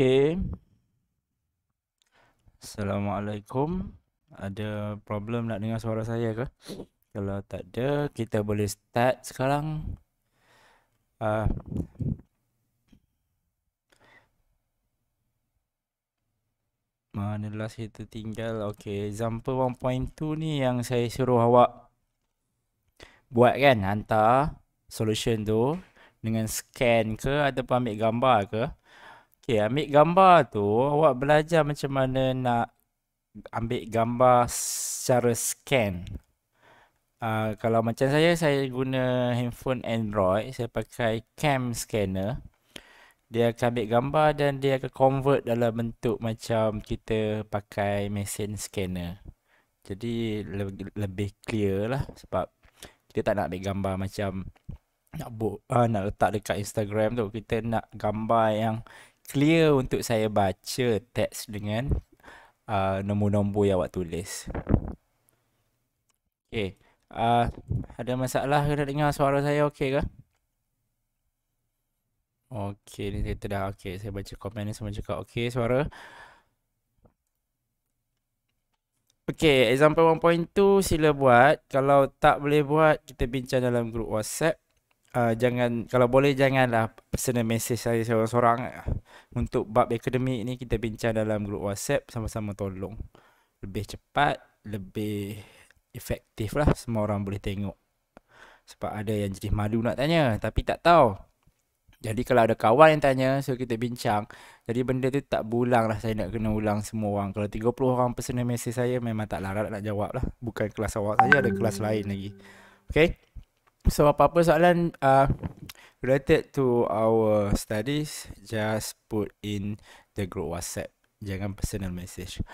Okay. Assalamualaikum. Ada problem nak dengar suara saya ke? Kalau tak ada, kita boleh start sekarang. Ah. Uh. Mana last kita tinggal? Okay. Example 1.2 ni yang saya suruh awak buat kan? Hantar solution tu dengan scan ke ataupun ambil gambar ke? Okay, ambil gambar tu, awak belajar macam mana nak ambil gambar secara scan. Uh, kalau macam saya, saya guna handphone Android. Saya pakai cam scanner. Dia akan ambil gambar dan dia akan convert dalam bentuk macam kita pakai mesin scanner. Jadi, le lebih clear lah sebab kita tak nak ambil gambar macam nak, uh, nak letak dekat Instagram tu. Kita nak gambar yang clear untuk saya baca teks dengan uh, nombor-nombor yang awak tulis. Okey. Uh, ada masalah ke dengar suara saya okey ke? Okey, ni saya dah okey. Saya baca komen ni semua cakap okey suara. Okey, example 1.2 sila buat. Kalau tak boleh buat, kita bincang dalam grup WhatsApp uh, jangan kalau boleh janganlah personal message saya seorang-seorang untuk bab akademik ni kita bincang dalam grup WhatsApp sama-sama tolong lebih cepat lebih efektif lah semua orang boleh tengok sebab ada yang jadi malu nak tanya tapi tak tahu jadi kalau ada kawan yang tanya so kita bincang jadi benda tu tak bulang lah saya nak kena ulang semua orang kalau 30 orang personal message saya memang tak larat nak jawab lah bukan kelas awak saja ada kelas lain lagi okay So apa-apa soalan uh, related to our studies, just put in the group WhatsApp. Jangan personal message.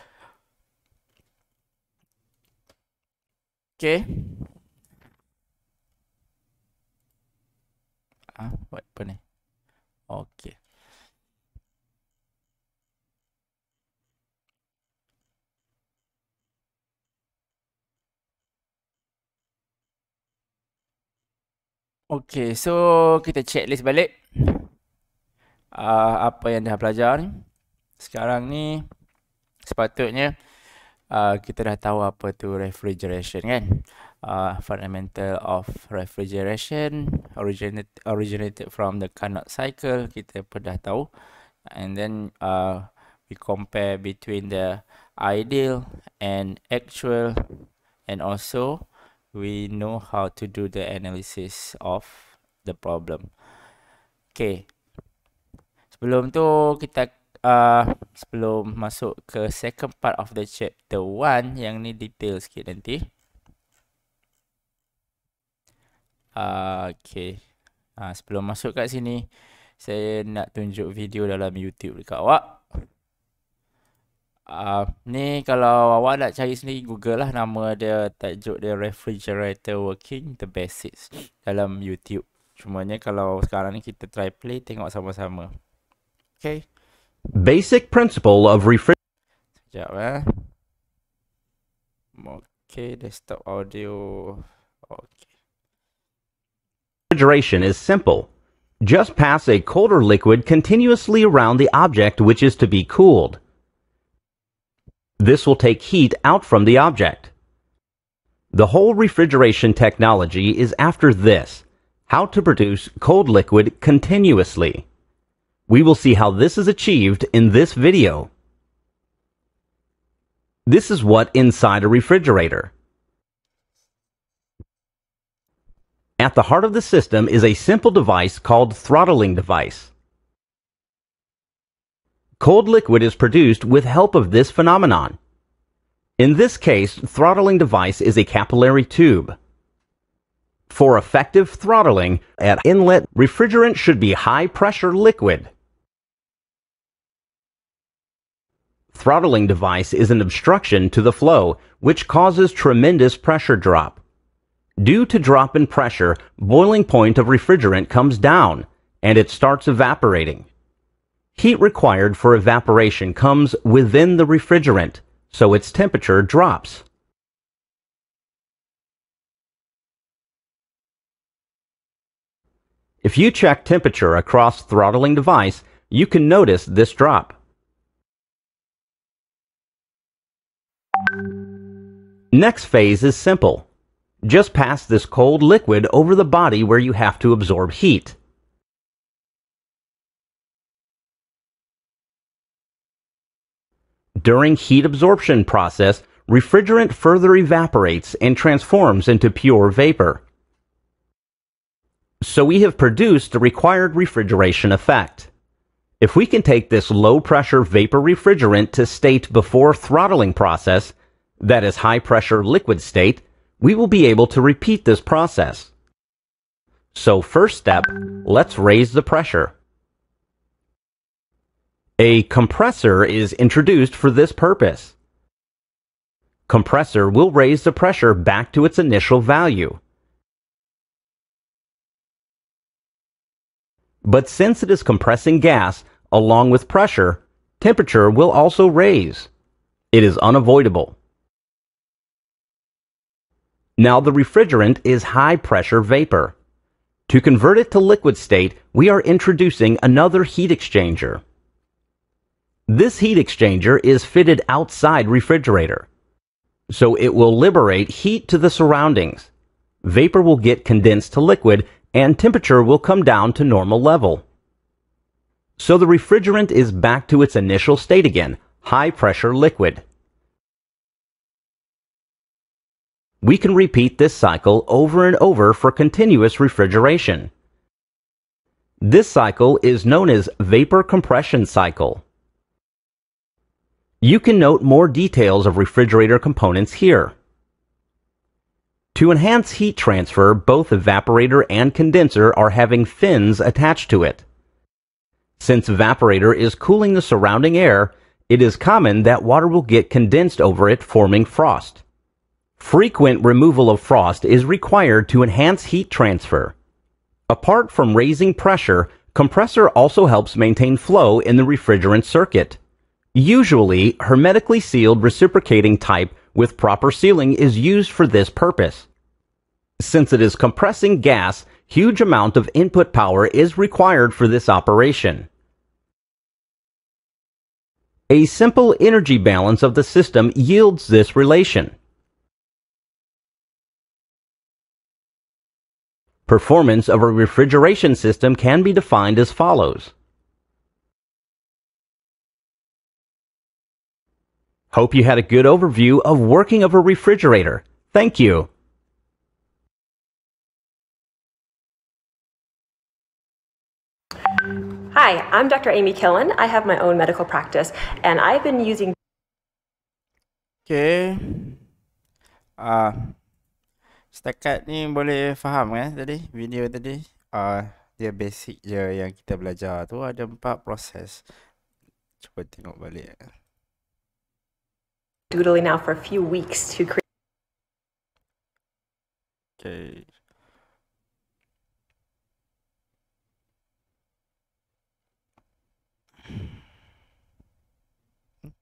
Okay. Ah, uh, what happened? Okay. Okay, so kita checklist balik uh, apa yang dah belajar ni. Sekarang ni sepatutnya uh, kita dah tahu apa tu refrigeration kan. Uh, fundamental of refrigeration originated, originated from the Carnot cycle kita pun dah tahu. And then uh, we compare between the ideal and actual and also we know how to do the analysis of the problem. Okay. Sebelum tu kita uh, sebelum masuk ke second part of the chapter 1 yang ni detail sikit nanti. Uh, okay. Uh, sebelum masuk kat sini saya nak tunjuk video dalam YouTube dekat awak uh, ni kalau awak nak cari sendiri google lah nama dia tajuk dia refrigerator working the basics dalam youtube cumanya kalau sekarang ni kita try play tengok sama-sama okay basic principle of refrigerator sekejap eh okay desktop audio okay refrigeration is simple Just pass a colder liquid continuously around the object which is to be cooled. This will take heat out from the object. The whole refrigeration technology is after this, how to produce cold liquid continuously. We will see how this is achieved in this video. This is what inside a refrigerator. At the heart of the system is a simple device called throttling device. Cold liquid is produced with help of this phenomenon. In this case, throttling device is a capillary tube. For effective throttling at inlet, refrigerant should be high pressure liquid. Throttling device is an obstruction to the flow, which causes tremendous pressure drop. Due to drop in pressure, boiling point of refrigerant comes down, and it starts evaporating. Heat required for evaporation comes within the refrigerant, so its temperature drops. If you check temperature across throttling device, you can notice this drop. Next phase is simple. Just pass this cold liquid over the body where you have to absorb heat. during heat absorption process, refrigerant further evaporates and transforms into pure vapor. So we have produced the required refrigeration effect. If we can take this low pressure vapor refrigerant to state before throttling process, that is high pressure liquid state, we will be able to repeat this process. So first step, let's raise the pressure. A compressor is introduced for this purpose. Compressor will raise the pressure back to its initial value. But since it is compressing gas along with pressure, temperature will also raise. It is unavoidable. Now the refrigerant is high pressure vapor. To convert it to liquid state, we are introducing another heat exchanger. This heat exchanger is fitted outside refrigerator, so it will liberate heat to the surroundings. Vapor will get condensed to liquid and temperature will come down to normal level. So the refrigerant is back to its initial state again, high pressure liquid. We can repeat this cycle over and over for continuous refrigeration. This cycle is known as vapor compression cycle. You can note more details of refrigerator components here. To enhance heat transfer, both evaporator and condenser are having fins attached to it. Since evaporator is cooling the surrounding air, it is common that water will get condensed over it forming frost. Frequent removal of frost is required to enhance heat transfer. Apart from raising pressure, compressor also helps maintain flow in the refrigerant circuit. Usually, hermetically sealed reciprocating type with proper sealing is used for this purpose. Since it is compressing gas, huge amount of input power is required for this operation. A simple energy balance of the system yields this relation. Performance of a refrigeration system can be defined as follows. Hope you had a good overview of working of a refrigerator. Thank you. Hi, I'm Dr. Amy Killen. I have my own medical practice, and I've been using. Okay. Uh, setakat ni boleh faham kan eh, tadi video tadi uh, dia basic je yang kita belajar tu ada empat proses cuba tengok balik doodling now for a few weeks to create. Okay.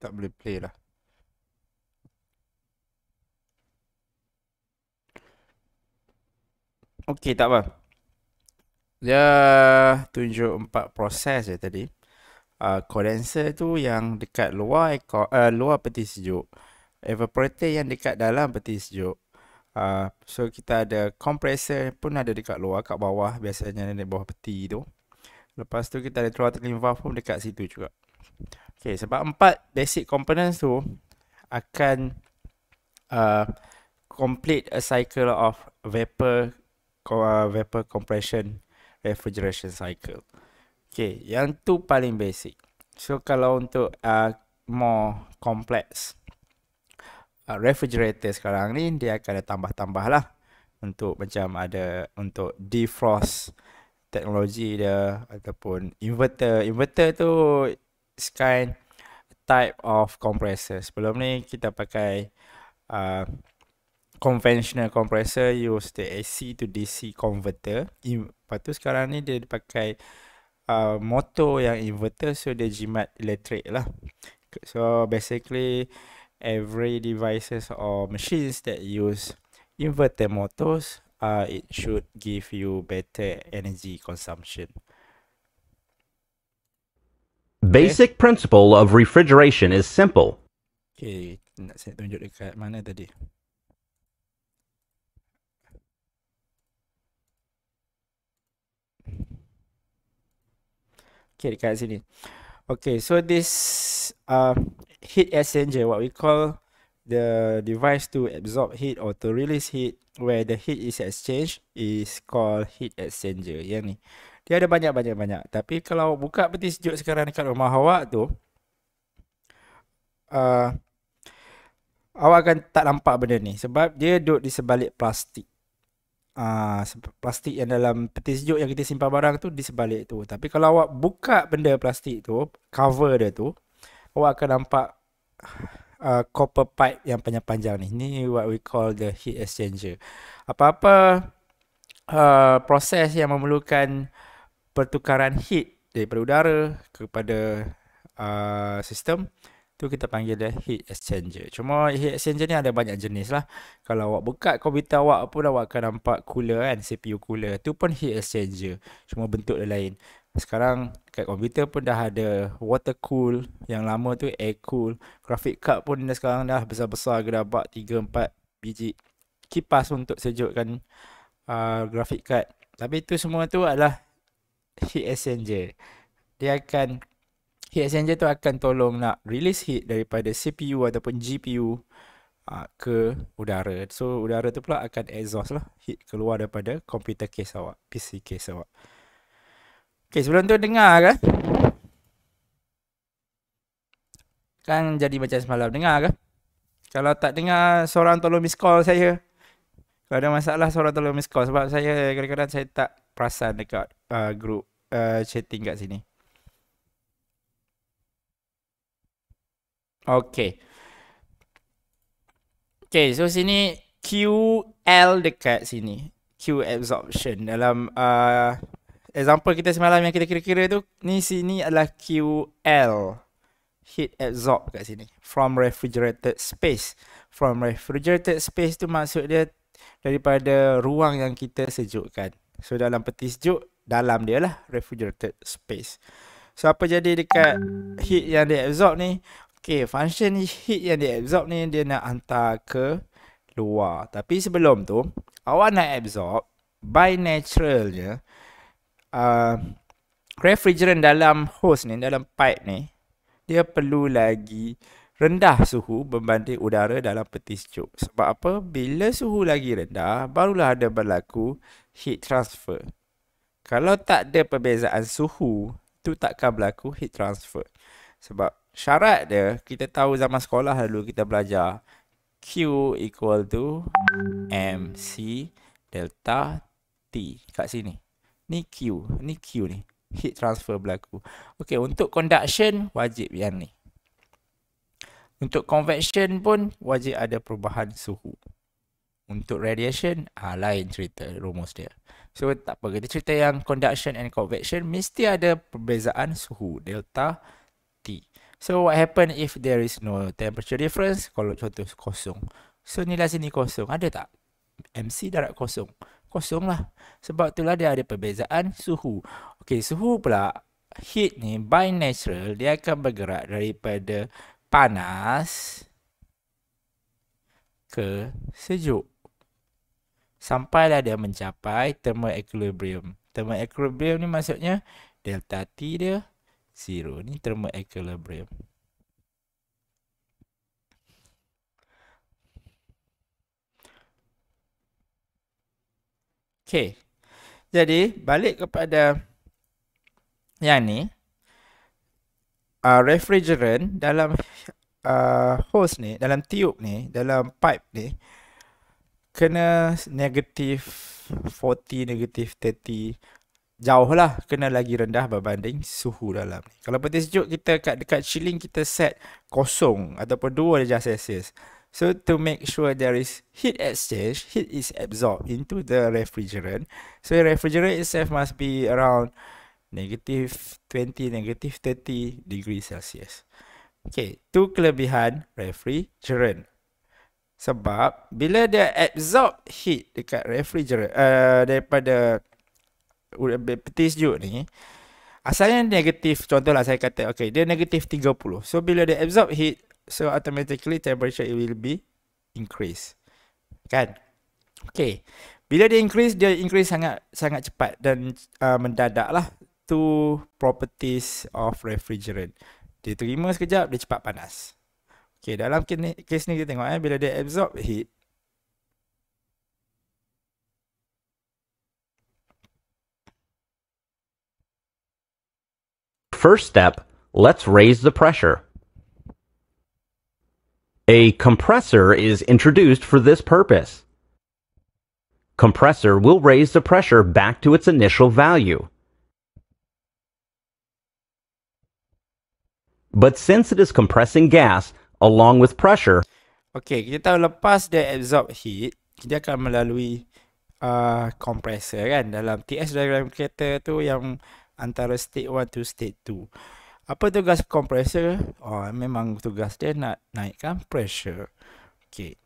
Double play lah. Okay, tak apa. Dia tunjuk empat proses je tadi. uh, ah, condenser tu yang dekat luar ekor, uh, ah, luar peti sejuk evaporator yang dekat dalam peti sejuk uh, so kita ada compressor pun ada dekat luar kat bawah biasanya di bawah peti tu lepas tu kita ada throttling valve pun dekat situ juga okay, sebab empat basic components tu akan uh, complete a cycle of vapor uh, vapor compression refrigeration cycle Okay, yang tu paling basic. So kalau untuk uh, more complex uh, refrigerator sekarang ni dia akan ada tambah-tambah lah untuk macam ada untuk defrost teknologi dia ataupun inverter. Inverter tu kind type of compressor. Sebelum ni kita pakai uh, conventional compressor use the AC to DC converter. In, lepas tu sekarang ni dia pakai uh, motor yang inverter so dia jimat elektrik lah so basically every devices or machines that use inverter motors uh, it should give you better energy consumption basic okay. principle of refrigeration is simple okay nak saya tunjuk dekat mana tadi Okay, dekat sini. Okay, so this uh, heat exchanger, what we call the device to absorb heat or to release heat where the heat is exchanged is called heat exchanger. Yang ni. Dia ada banyak-banyak-banyak. Tapi kalau buka peti sejuk sekarang dekat rumah awak tu, uh, awak akan tak nampak benda ni. Sebab dia duduk di sebalik plastik uh, plastik yang dalam peti sejuk yang kita simpan barang tu di sebalik tu. Tapi kalau awak buka benda plastik tu, cover dia tu, awak akan nampak uh, copper pipe yang panjang-panjang ni. Ini what we call the heat exchanger. Apa-apa uh, proses yang memerlukan pertukaran heat daripada udara kepada uh, sistem tu kita panggil dia heat exchanger. Cuma heat exchanger ni ada banyak jenis lah. Kalau awak buka komputer awak pun awak akan nampak cooler kan, CPU cooler. Tu pun heat exchanger. Cuma bentuk dia lain. Sekarang kat komputer pun dah ada water cool yang lama tu air cool. Graphic card pun dah sekarang dah besar-besar gerabak 3 4 biji kipas untuk sejukkan uh, graphic card. Tapi itu semua tu adalah heat exchanger. Dia akan HSNJ tu akan tolong nak release heat daripada CPU ataupun GPU uh, ah, ke udara. So udara tu pula akan exhaust lah heat keluar daripada computer case awak, PC case awak. Okay sebelum tu dengar ke? Kan jadi macam semalam dengar ke? Kalau tak dengar seorang tolong miss call saya. Kalau ada masalah seorang tolong miss call sebab saya kadang-kadang saya tak perasan dekat uh, group uh, chatting kat sini. Okay. Okay, so sini QL dekat sini. Q absorption dalam uh, example kita semalam yang kita kira-kira tu. Ni sini adalah QL. Heat absorb kat sini. From refrigerated space. From refrigerated space tu maksud dia daripada ruang yang kita sejukkan. So dalam peti sejuk, dalam dia lah refrigerated space. So apa jadi dekat heat yang dia absorb ni? Okay, function heat yang dia absorb ni dia nak hantar ke luar. Tapi sebelum tu, awak nak absorb by natural je. Uh, refrigerant dalam hose ni, dalam pipe ni, dia perlu lagi rendah suhu berbanding udara dalam peti sejuk. Sebab apa? Bila suhu lagi rendah, barulah ada berlaku heat transfer. Kalau tak ada perbezaan suhu, tu takkan berlaku heat transfer. Sebab syarat dia kita tahu zaman sekolah dulu kita belajar Q equal to MC delta T kat sini. Ni Q, ni Q ni. Heat transfer berlaku. Okey, untuk conduction wajib yang ni. Untuk convection pun wajib ada perubahan suhu. Untuk radiation, ha, lain cerita rumus dia. So tak apa, kita cerita yang conduction and convection mesti ada perbezaan suhu, delta T. So what happen if there is no temperature difference? Kalau contoh kosong. So nilai sini kosong. Ada tak? MC darat kosong. Kosong lah. Sebab itulah dia ada perbezaan suhu. Okay, suhu pula. Heat ni by natural dia akan bergerak daripada panas ke sejuk. Sampailah dia mencapai thermal equilibrium. Thermal equilibrium ni maksudnya delta T dia zero ni terma equilibrium Okay. Jadi balik kepada yang ni uh, refrigerant dalam uh, hose ni, dalam tube ni, dalam pipe ni kena negatif 40, negatif 30, jauh lah kena lagi rendah berbanding suhu dalam Kalau peti sejuk kita kat dekat chilling kita set kosong ataupun 2 darjah Celsius. So to make sure there is heat exchange, heat is absorbed into the refrigerant. So refrigerant itself must be around negative 20, negative 30 degree Celsius. Okay, tu kelebihan refrigerant. Sebab bila dia absorb heat dekat refrigerant uh, daripada peti sejuk ni Asalnya negatif Contohlah saya kata Okay dia negatif 30 So bila dia absorb heat So automatically temperature it will be Increase Kan Okay Bila dia increase Dia increase sangat sangat cepat Dan uh, mendadak lah To properties of refrigerant Dia terima sekejap Dia cepat panas Okay dalam kes ni, kes ni kita tengok eh Bila dia absorb heat first step, let's raise the pressure. A compressor is introduced for this purpose. Compressor will raise the pressure back to its initial value. But since it is compressing gas along with pressure, Okay, kita tahu lepas dia absorb heat, dia akan melalui uh, compressor kan dalam TS diagram kereta tu yang antara state 1 to state 2. Apa tugas compressor? Oh, memang tugas dia nak naikkan pressure. Okay.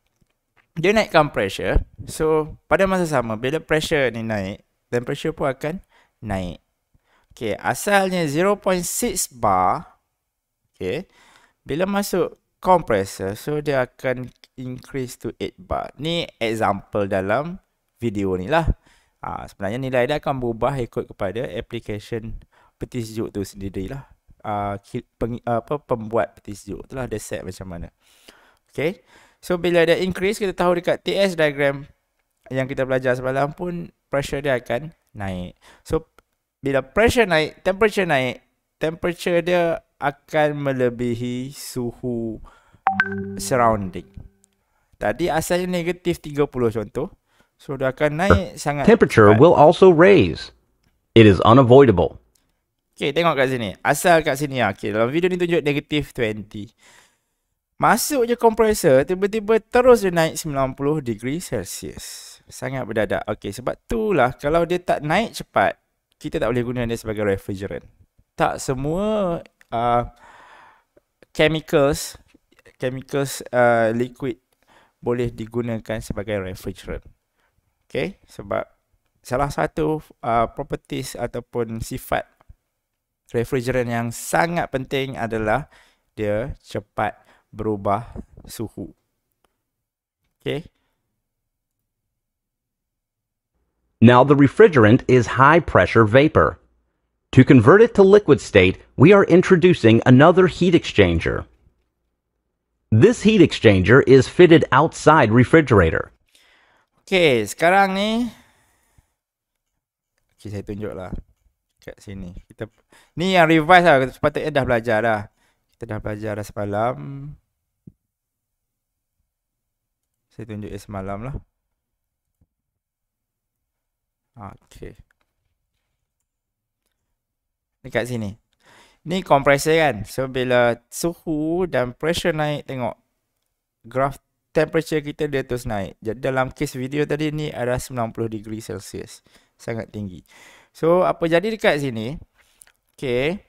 Dia naikkan pressure. So, pada masa sama, bila pressure ni naik, temperature pun akan naik. Okay, asalnya 0.6 bar. Okay. Bila masuk compressor, so dia akan increase to 8 bar. Ni example dalam video ni lah. Ha, sebenarnya nilai dia akan berubah ikut kepada application peti sejuk tu sendiri lah. Uh, ah, pembuat peti sejuk tu lah dia set macam mana. Okay. So bila dia increase kita tahu dekat TS diagram yang kita belajar sebelum pun pressure dia akan naik. So bila pressure naik, temperature naik, temperature dia akan melebihi suhu surrounding. Tadi asalnya negatif 30 contoh. So dia akan naik sangat. Temperature cepat. will also raise. It is unavoidable. Okay, tengok kat sini. Asal kat sini lah. Okay, dalam video ni tunjuk negatif 20. Masuk je kompresor, tiba-tiba terus dia naik 90 degree Celsius. Sangat berdadak. Okay, sebab tu lah kalau dia tak naik cepat, kita tak boleh guna dia sebagai refrigerant. Tak semua uh, chemicals, chemicals uh, liquid boleh digunakan sebagai refrigerant. Okay, sebab salah satu uh, properties ataupun sifat refrigeran yang sangat penting adalah dia cepat berubah suhu. Okay. Now the refrigerant is high pressure vapor. To convert it to liquid state, we are introducing another heat exchanger. This heat exchanger is fitted outside refrigerator. Okay, sekarang ni Okay, saya tunjuk lah Kat sini kita, Ni yang revise lah, sepatutnya dah belajar dah Kita dah belajar dah semalam Saya tunjuk dia semalam lah Okay Ni kat sini Ni compressor kan, so bila suhu dan pressure naik tengok Graph temperature kita dia terus naik. Jadi dalam case video tadi ni ada 90 degree Celsius. Sangat tinggi. So apa jadi dekat sini? Okay.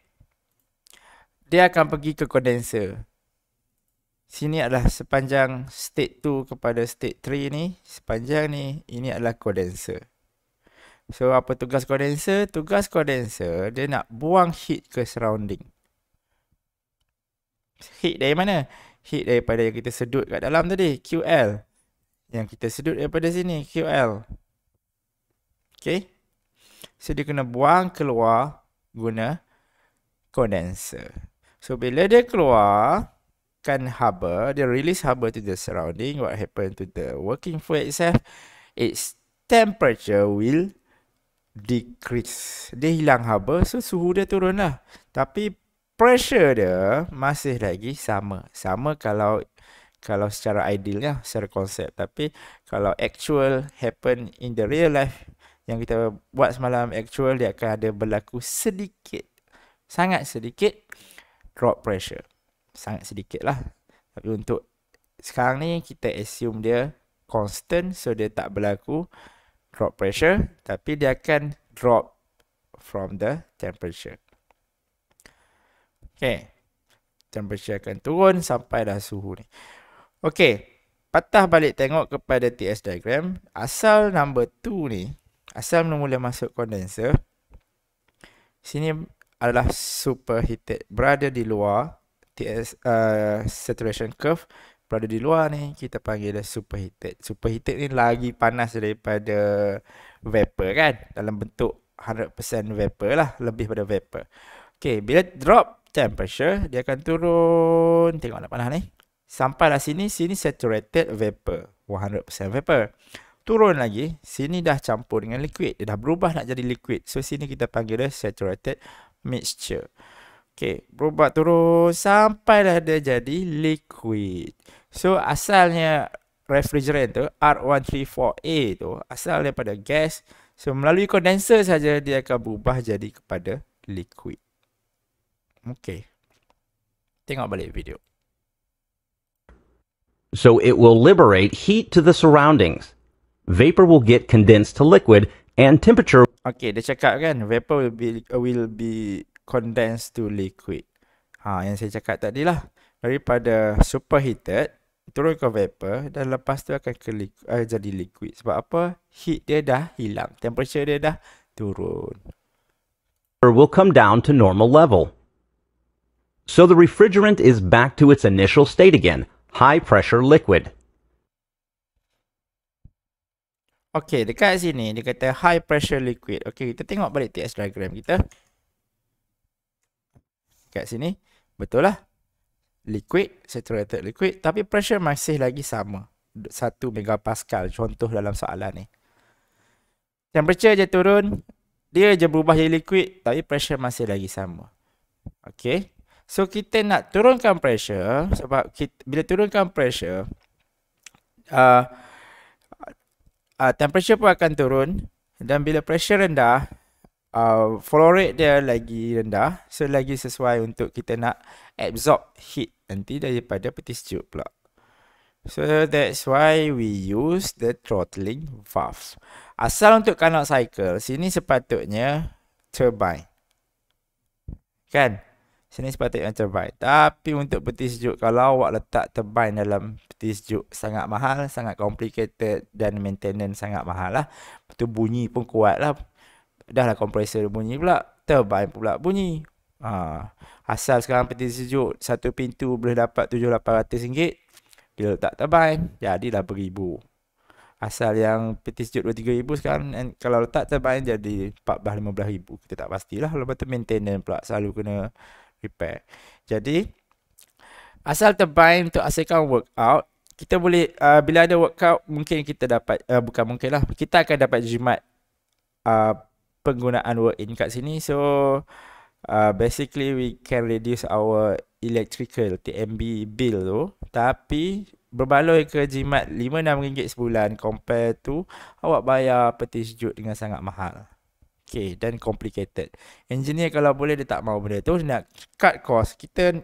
Dia akan pergi ke condenser. Sini adalah sepanjang state 2 kepada state 3 ni. Sepanjang ni, ini adalah condenser. So apa tugas condenser? Tugas condenser dia nak buang heat ke surrounding. Heat dari mana? heat daripada yang kita sedut kat dalam tadi QL yang kita sedut daripada sini QL Okay? so dia kena buang keluar guna condenser so bila dia keluar kan haba dia release haba to the surrounding what happen to the working fluid itself its temperature will decrease dia hilang haba so suhu dia turunlah tapi pressure dia masih lagi sama. Sama kalau kalau secara idealnya lah, secara konsep tapi kalau actual happen in the real life yang kita buat semalam actual dia akan ada berlaku sedikit sangat sedikit drop pressure sangat sedikit lah tapi untuk sekarang ni kita assume dia constant so dia tak berlaku drop pressure tapi dia akan drop from the temperature Okay. Temperature akan turun sampai dah suhu ni. Okay. Patah balik tengok kepada TS diagram. Asal number 2 ni. Asal mula-mula masuk kondenser. Sini adalah superheated. Berada di luar. TS uh, saturation curve. Berada di luar ni. Kita panggil dia superheated. Superheated ni lagi panas daripada vapor kan. Dalam bentuk 100% vapor lah. Lebih pada vapor. Okay. Bila drop temperature dia akan turun tengoklah panah ni sampailah sini sini saturated vapor 100% vapor turun lagi sini dah campur dengan liquid dia dah berubah nak jadi liquid so sini kita panggil dia saturated mixture Okay, berubah turun sampai sampailah dia jadi liquid. So, asalnya refrigerant tu, R134a tu, asal daripada gas. So, melalui condenser saja dia akan berubah jadi kepada liquid. Okay. Tengok balik video. So it will liberate heat to the surroundings. Vapor will get condensed to liquid and temperature... Okay, dia cakap kan vapor will be, will be condensed to liquid. Ha, yang saya cakap tadi lah. Daripada superheated, turun ke vapor dan lepas tu akan ke, uh, jadi liquid. Sebab apa? Heat dia dah hilang. Temperature dia dah turun. Will come down to normal level. So the refrigerant is back to its initial state again, high pressure liquid. Okay, dekat sini dia kata high pressure liquid. Okay, kita tengok balik TS diagram kita. Dekat sini, betul lah. Liquid, saturated liquid, tapi pressure masih lagi sama. 1 megapascal, contoh dalam soalan ni. Temperature je turun, dia je berubah jadi liquid, tapi pressure masih lagi sama. Okay, So kita nak turunkan pressure sebab kita, bila turunkan pressure uh, uh, temperature pun akan turun dan bila pressure rendah uh, flow rate dia lagi rendah so lagi sesuai untuk kita nak absorb heat nanti daripada peti sejuk pula. So that's why we use the throttling valve. Asal untuk kanak cycle, sini sepatutnya turbine. Kan? Sini sepatutnya yang terbaik. Tapi untuk peti sejuk, kalau awak letak terbaik dalam peti sejuk, sangat mahal, sangat complicated dan maintenance sangat mahal lah. Itu bunyi pun kuat lah. Dah lah compressor bunyi pula, turbine pula bunyi. Ha. Asal sekarang peti sejuk, satu pintu boleh dapat RM7,800. Bila letak turbine, jadilah beribu. Asal yang peti sejuk RM2,000 sekarang, and kalau letak terbaik jadi RM14,000. Kita tak pastilah. Lepas tu maintenance pula, selalu kena repair. Jadi asal terbaik untuk asalkan workout, kita boleh uh, bila ada workout mungkin kita dapat uh, bukan mungkinlah kita akan dapat jimat uh, penggunaan work in kat sini. So uh, basically we can reduce our electrical TMB bill tu tapi berbaloi ke jimat rm 5 sebulan compare tu awak bayar peti sejuk dengan sangat mahal. Okay, dan complicated. Engineer kalau boleh dia tak mau benda tu. Dia nak cut cost. Kita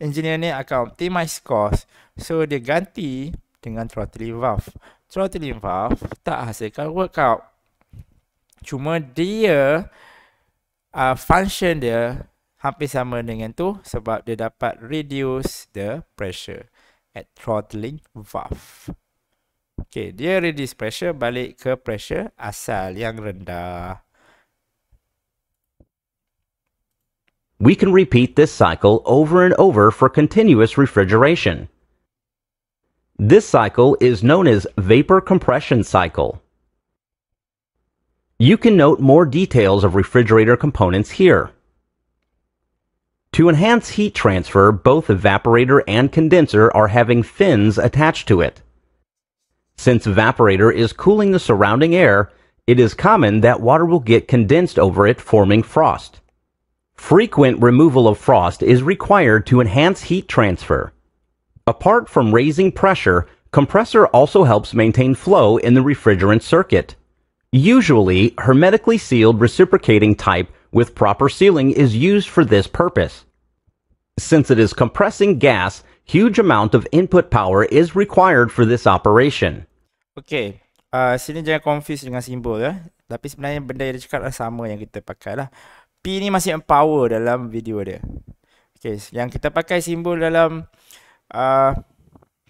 engineer ni akan optimize cost. So, dia ganti dengan throttling valve. Throttling valve tak hasilkan workout. Cuma dia, uh, function dia hampir sama dengan tu sebab dia dapat reduce the pressure at throttling valve. Okay, dia reduce pressure balik ke pressure asal yang rendah. We can repeat this cycle over and over for continuous refrigeration. This cycle is known as vapor compression cycle. You can note more details of refrigerator components here. To enhance heat transfer, both evaporator and condenser are having fins attached to it. Since evaporator is cooling the surrounding air, it is common that water will get condensed over it forming frost. Frequent removal of frost is required to enhance heat transfer. Apart from raising pressure, compressor also helps maintain flow in the refrigerant circuit. Usually, hermetically sealed reciprocating type with proper sealing is used for this purpose. Since it is compressing gas, huge amount of input power is required for this operation. Okay, uh, sini jangan confuse dengan simbol ya. Tapi sebenarnya benda yang dia cakap sama yang kita pakai lah. P ni masih empower dalam video dia. Okay, yang kita pakai simbol dalam uh,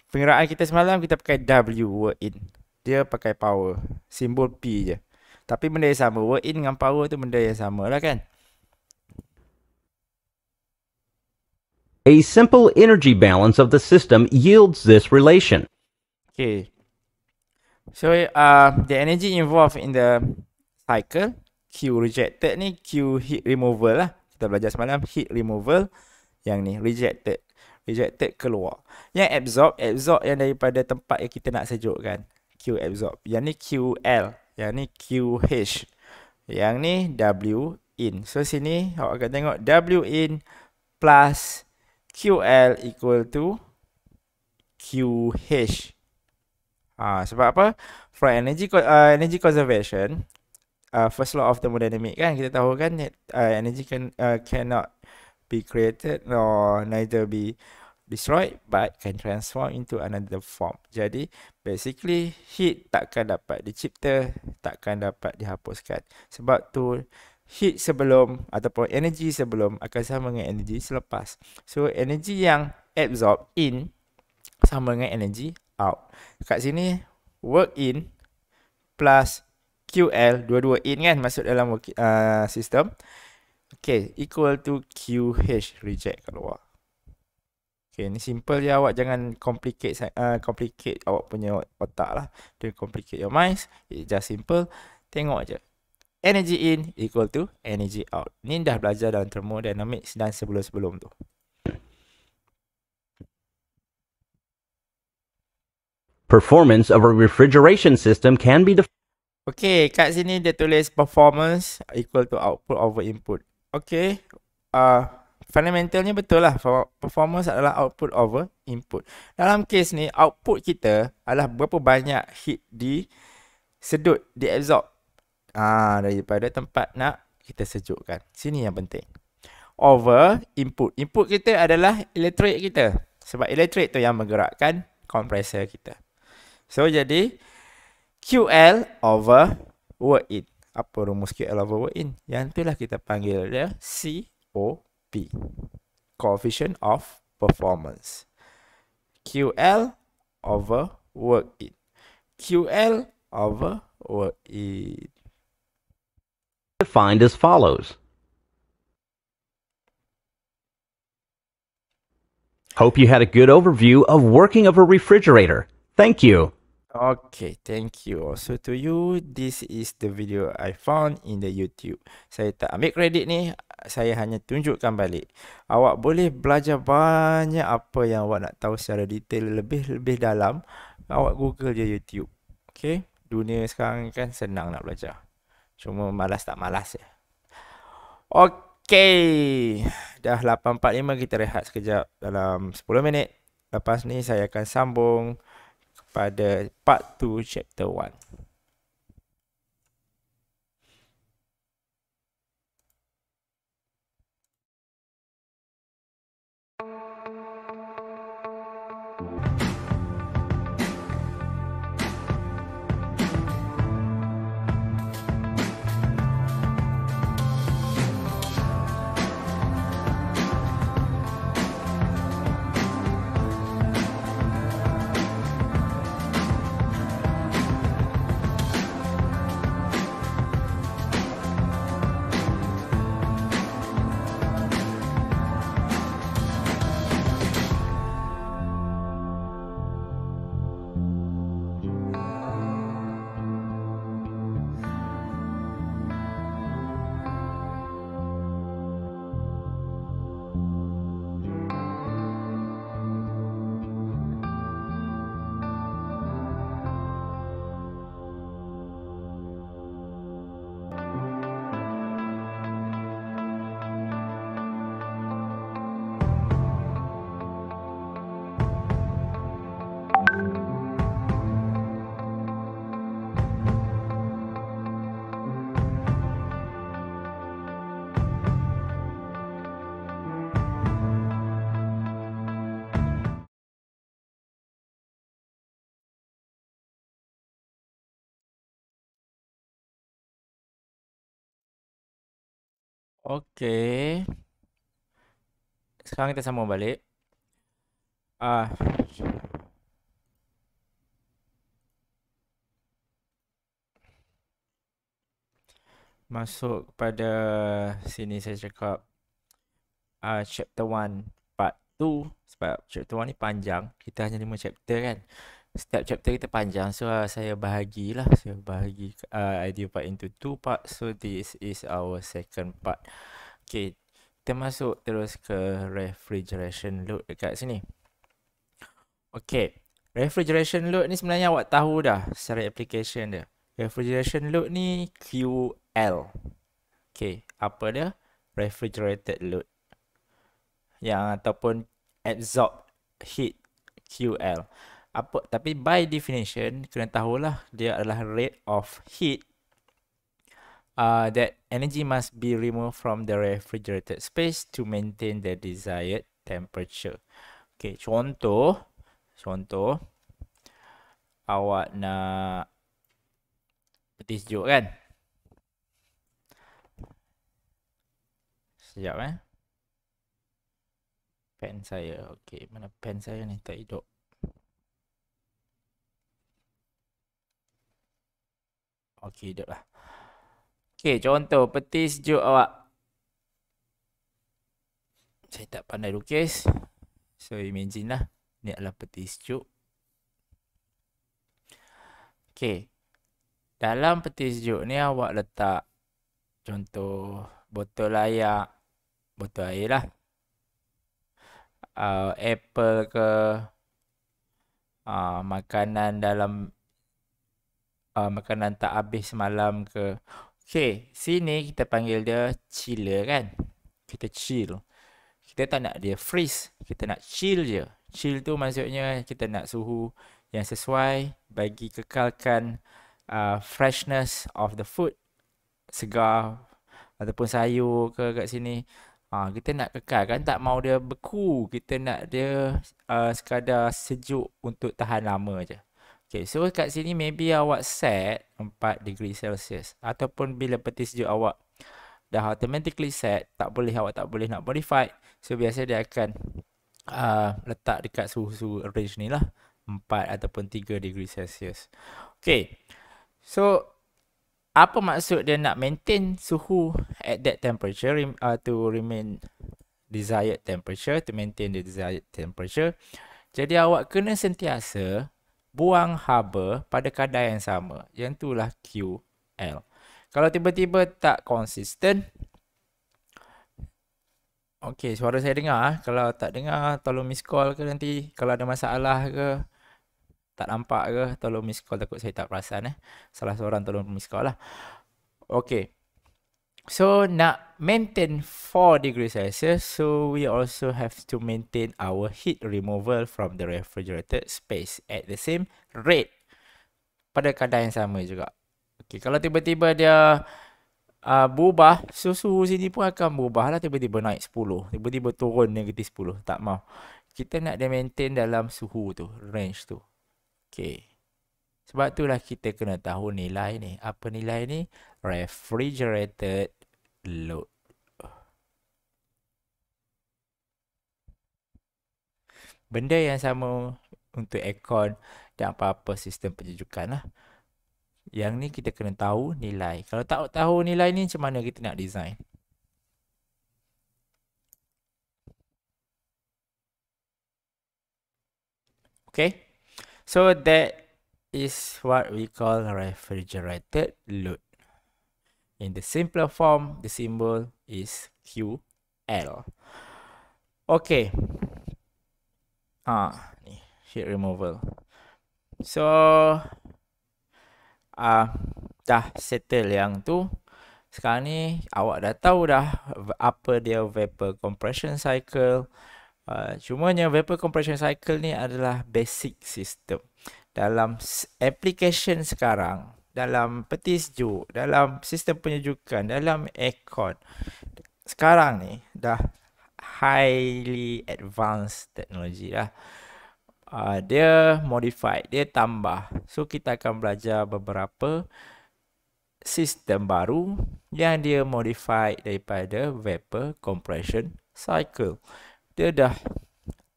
pengiraan kita semalam, kita pakai W, word in. Dia pakai power. Simbol P je. Tapi benda yang sama. Word in dengan power tu benda yang sama lah kan. A simple energy balance of the system yields this relation. Okay. So, uh, the energy involved in the cycle Q rejected ni Q heat removal lah. Kita belajar semalam heat removal yang ni rejected. Rejected keluar. Yang absorb, absorb yang daripada tempat yang kita nak sejukkan. Q absorb. Yang ni QL. Yang ni QH. Yang ni W in. So sini awak akan tengok W in plus QL equal to QH. Ah, sebab apa? For energy uh, energy conservation, uh, first law of thermodynamics kan kita tahu kan uh, energy can uh, cannot be created nor neither be destroyed but can transform into another form. Jadi basically heat takkan dapat dicipta, takkan dapat dihapuskan. Sebab tu heat sebelum ataupun energy sebelum akan sama dengan energy selepas. So energy yang absorb in sama dengan energy out. Kat sini work in plus QL 22 in kan masuk dalam uh, sistem. Okay, equal to QH reject keluar. Okay, ni simple je awak jangan complicate uh, complicate awak punya otak lah. Don't complicate your minds. It's just simple. Tengok aja. Energy in equal to energy out. Ni dah belajar dalam thermodynamics dan sebelum-sebelum tu. Performance of a refrigeration system can be defined. Okay, kat sini dia tulis performance equal to output over input. Okay, uh, fundamentalnya betul lah. Performance adalah output over input. Dalam kes ni, output kita adalah berapa banyak heat di sedut, di absorb. Ah, daripada tempat nak kita sejukkan. Sini yang penting. Over input. Input kita adalah elektrik kita. Sebab elektrik tu yang menggerakkan kompresor kita. So, jadi... QL over word in. Apa rumus QL over word in? Yang itulah kita panggil dia COP. Coefficient of Performance. QL over work in. QL over work in. Defined as follows. Hope you had a good overview of working of a refrigerator. Thank you. Okay, thank you also to you. This is the video I found in the YouTube. Saya tak ambil kredit ni, saya hanya tunjukkan balik. Awak boleh belajar banyak apa yang awak nak tahu secara detail lebih-lebih dalam. Awak Google je YouTube. Okay, dunia sekarang kan senang nak belajar. Cuma malas tak malas ya. Okay, dah 8.45 kita rehat sekejap dalam 10 minit. Lepas ni saya akan sambung pada part 2 chapter 1 Okey, Sekarang kita sama balik. Ah. Masuk pada sini saya cakap ah uh, chapter 1 part 2 sebab chapter 1 ni panjang kita hanya lima chapter kan setiap chapter kita panjang so uh, saya bahagilah saya bahagi uh, idea part into two part so this is our second part okay kita masuk terus ke refrigeration load dekat sini okay refrigeration load ni sebenarnya awak tahu dah secara application dia refrigeration load ni QL okay apa dia refrigerated load yang ataupun absorb heat QL apa tapi by definition kena tahulah dia adalah rate of heat uh, that energy must be removed from the refrigerated space to maintain the desired temperature. Okay, contoh, contoh, awak nak petis sejuk kan? Sekejap eh. Pen saya, okay. Mana pen saya ni tak hidup. Okey, jap lah. Okey, contoh peti sejuk awak. Saya tak pandai lukis. So, imagine lah. Ni adalah peti sejuk. Okey. Dalam peti sejuk ni awak letak contoh botol air. Botol air lah. Uh, apple ke uh, makanan dalam uh, makanan tak habis semalam ke. Okay, sini kita panggil dia chiller kan. Kita chill. Kita tak nak dia freeze. Kita nak chill je. Chill tu maksudnya kita nak suhu yang sesuai bagi kekalkan uh, freshness of the food. Segar ataupun sayur ke kat sini. Uh, kita nak kekal kan. Tak mau dia beku. Kita nak dia uh, sekadar sejuk untuk tahan lama je. Okay, so kat sini maybe awak set 4 degree Celsius ataupun bila peti sejuk awak dah automatically set, tak boleh awak tak boleh nak modify. So biasa dia akan uh, letak dekat suhu-suhu range ni lah 4 ataupun 3 degree Celsius. Okay, so apa maksud dia nak maintain suhu at that temperature uh, to remain desired temperature to maintain the desired temperature. Jadi awak kena sentiasa buang haba pada kadar yang sama. Yang itulah QL. Kalau tiba-tiba tak konsisten. Okey, suara saya dengar. Ah. Kalau tak dengar, tolong miss call ke nanti. Kalau ada masalah ke, tak nampak ke, tolong miss call. Takut saya tak perasan. Eh. Salah seorang tolong miss call lah. Okey. So nak maintain 4 degrees Celsius, so we also have to maintain our heat removal from the refrigerated space at the same rate pada kadar yang sama juga. Okay, kalau tiba-tiba dia uh, berubah, susu sini pun akan berubah lah tiba-tiba naik 10, tiba-tiba turun negatif 10, tak mau. Kita nak dia maintain dalam suhu tu, range tu. Okay. Sebab itulah kita kena tahu nilai ni. Apa nilai ni? Refrigerated load. Benda yang sama untuk aircon dan apa-apa sistem penyejukan lah. Yang ni kita kena tahu nilai. Kalau tak tahu nilai ni macam mana kita nak design? Okay. So that is what we call refrigerated load. In the simpler form, the symbol is QL. Okay. Ah, heat removal. So, ah, uh, dah settle yang tu. Sekarang ni awak dah tahu dah apa dia vapor compression cycle. Uh, cumanya vapor compression cycle ni adalah basic system dalam application sekarang dalam peti sejuk dalam sistem penyejukan dalam aircon sekarang ni dah highly advanced teknologi dah uh, dia modify, dia tambah so kita akan belajar beberapa sistem baru yang dia modify daripada vapor compression cycle dia dah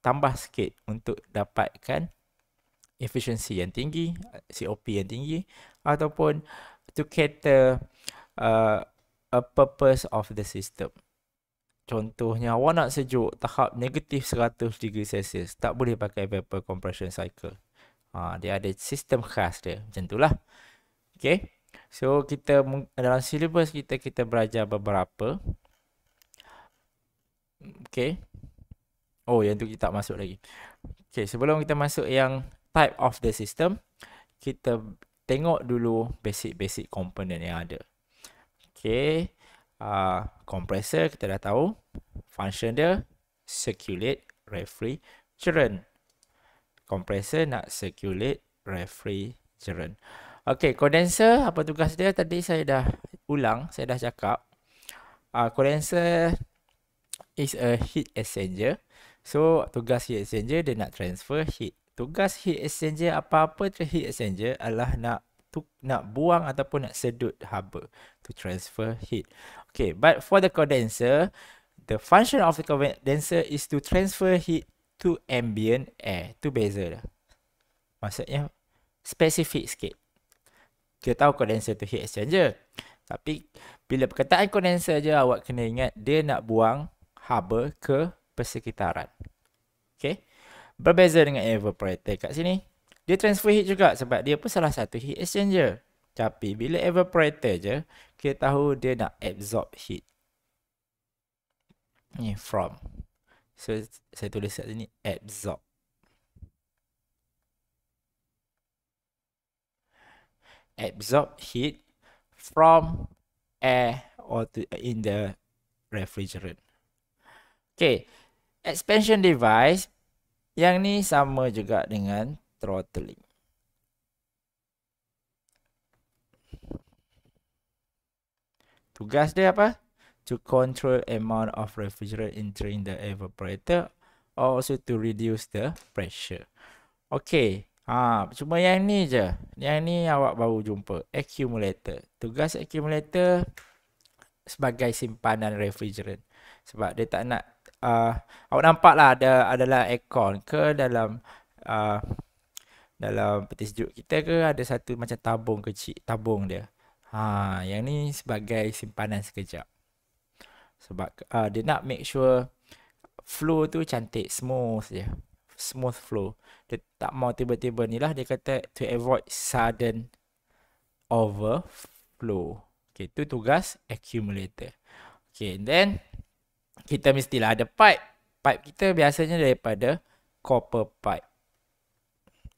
tambah sikit untuk dapatkan efficiency yang tinggi, COP yang tinggi ataupun to cater uh, a purpose of the system. Contohnya awak nak sejuk tahap negatif 100 degree Celsius tak boleh pakai vapor compression cycle. Ha, dia ada sistem khas dia macam itulah. Okay. So kita dalam syllabus kita kita belajar beberapa. Okay. Oh yang tu kita tak masuk lagi. Okay sebelum kita masuk yang type of the system kita tengok dulu basic-basic component yang ada okay uh, compressor kita dah tahu function dia circulate refrigerant compressor nak circulate refrigerant okay condenser apa tugas dia tadi saya dah ulang saya dah cakap uh, condenser is a heat exchanger so tugas heat exchanger dia nak transfer heat tugas heat exchanger apa-apa heat exchanger adalah nak tu, nak buang ataupun nak sedut haba to transfer heat. Okay, but for the condenser, the function of the condenser is to transfer heat to ambient air. Tu beza dah. Maksudnya, specific sikit. Kita tahu condenser tu heat exchanger. Tapi, bila perkataan condenser je, awak kena ingat dia nak buang haba ke persekitaran. Berbeza dengan evaporator kat sini, dia transfer heat juga sebab dia pun salah satu heat exchanger. Tapi bila evaporator je, kita tahu dia nak absorb heat. Ni from. So saya tulis kat sini absorb. Absorb heat from air or to, in the refrigerant. Okay, expansion device yang ni sama juga dengan throttling. Tugas dia apa? To control amount of refrigerant entering the evaporator also to reduce the pressure. Okay. Ha, cuma yang ni je. Yang ni awak baru jumpa. Accumulator. Tugas accumulator sebagai simpanan refrigerant. Sebab dia tak nak uh, awak nampak lah ada adalah aircon ke dalam uh, dalam peti sejuk kita ke ada satu macam tabung kecil tabung dia ha yang ni sebagai simpanan sekejap sebab uh, dia nak make sure flow tu cantik smooth je smooth flow dia tak mau tiba-tiba ni lah dia kata to avoid sudden overflow okay tu tugas accumulator okay then kita mestilah ada pipe. Pipe kita biasanya daripada copper pipe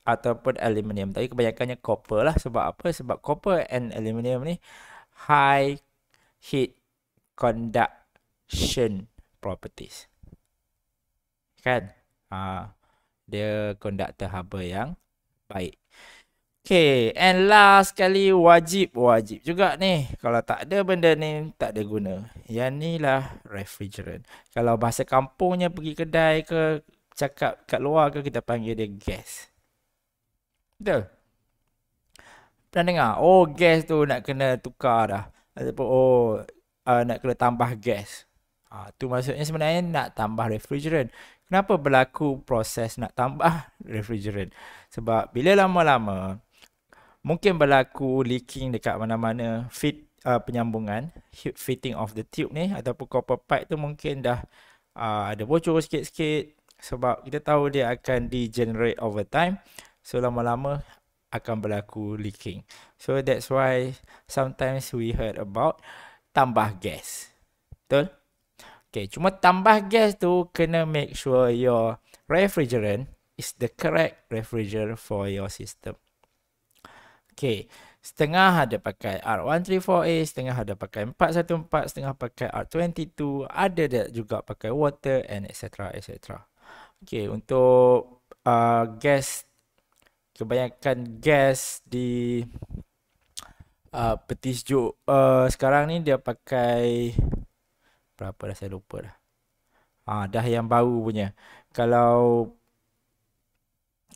ataupun aluminium. Tapi kebanyakannya copper lah. Sebab apa? Sebab copper and aluminium ni high heat conduction properties. Kan? Ha, dia conductor haba yang baik. Okay, and last kali wajib wajib juga ni. Kalau tak ada benda ni tak ada guna. Yang ni lah refrigerant. Kalau bahasa kampungnya pergi kedai ke cakap kat luar ke kita panggil dia gas. Betul. Pernah dengar? Oh gas tu nak kena tukar dah. Ataupun oh uh, nak kena tambah gas. Ha, tu maksudnya sebenarnya nak tambah refrigerant. Kenapa berlaku proses nak tambah refrigerant? Sebab bila lama-lama mungkin berlaku leaking dekat mana-mana fit uh, penyambungan fitting of the tube ni ataupun copper pipe tu mungkin dah uh, ada bocor sikit-sikit sebab kita tahu dia akan degenerate over time so lama-lama akan berlaku leaking so that's why sometimes we heard about tambah gas betul okay cuma tambah gas tu kena make sure your refrigerant is the correct refrigerant for your system Okey, Setengah ada pakai R134A, setengah ada pakai 414, setengah pakai R22, ada juga pakai water and etc. etc. Okey, untuk uh, gas, kebanyakan gas di uh, peti sejuk uh, sekarang ni dia pakai berapa dah saya lupa dah. Ah, dah yang baru punya. Kalau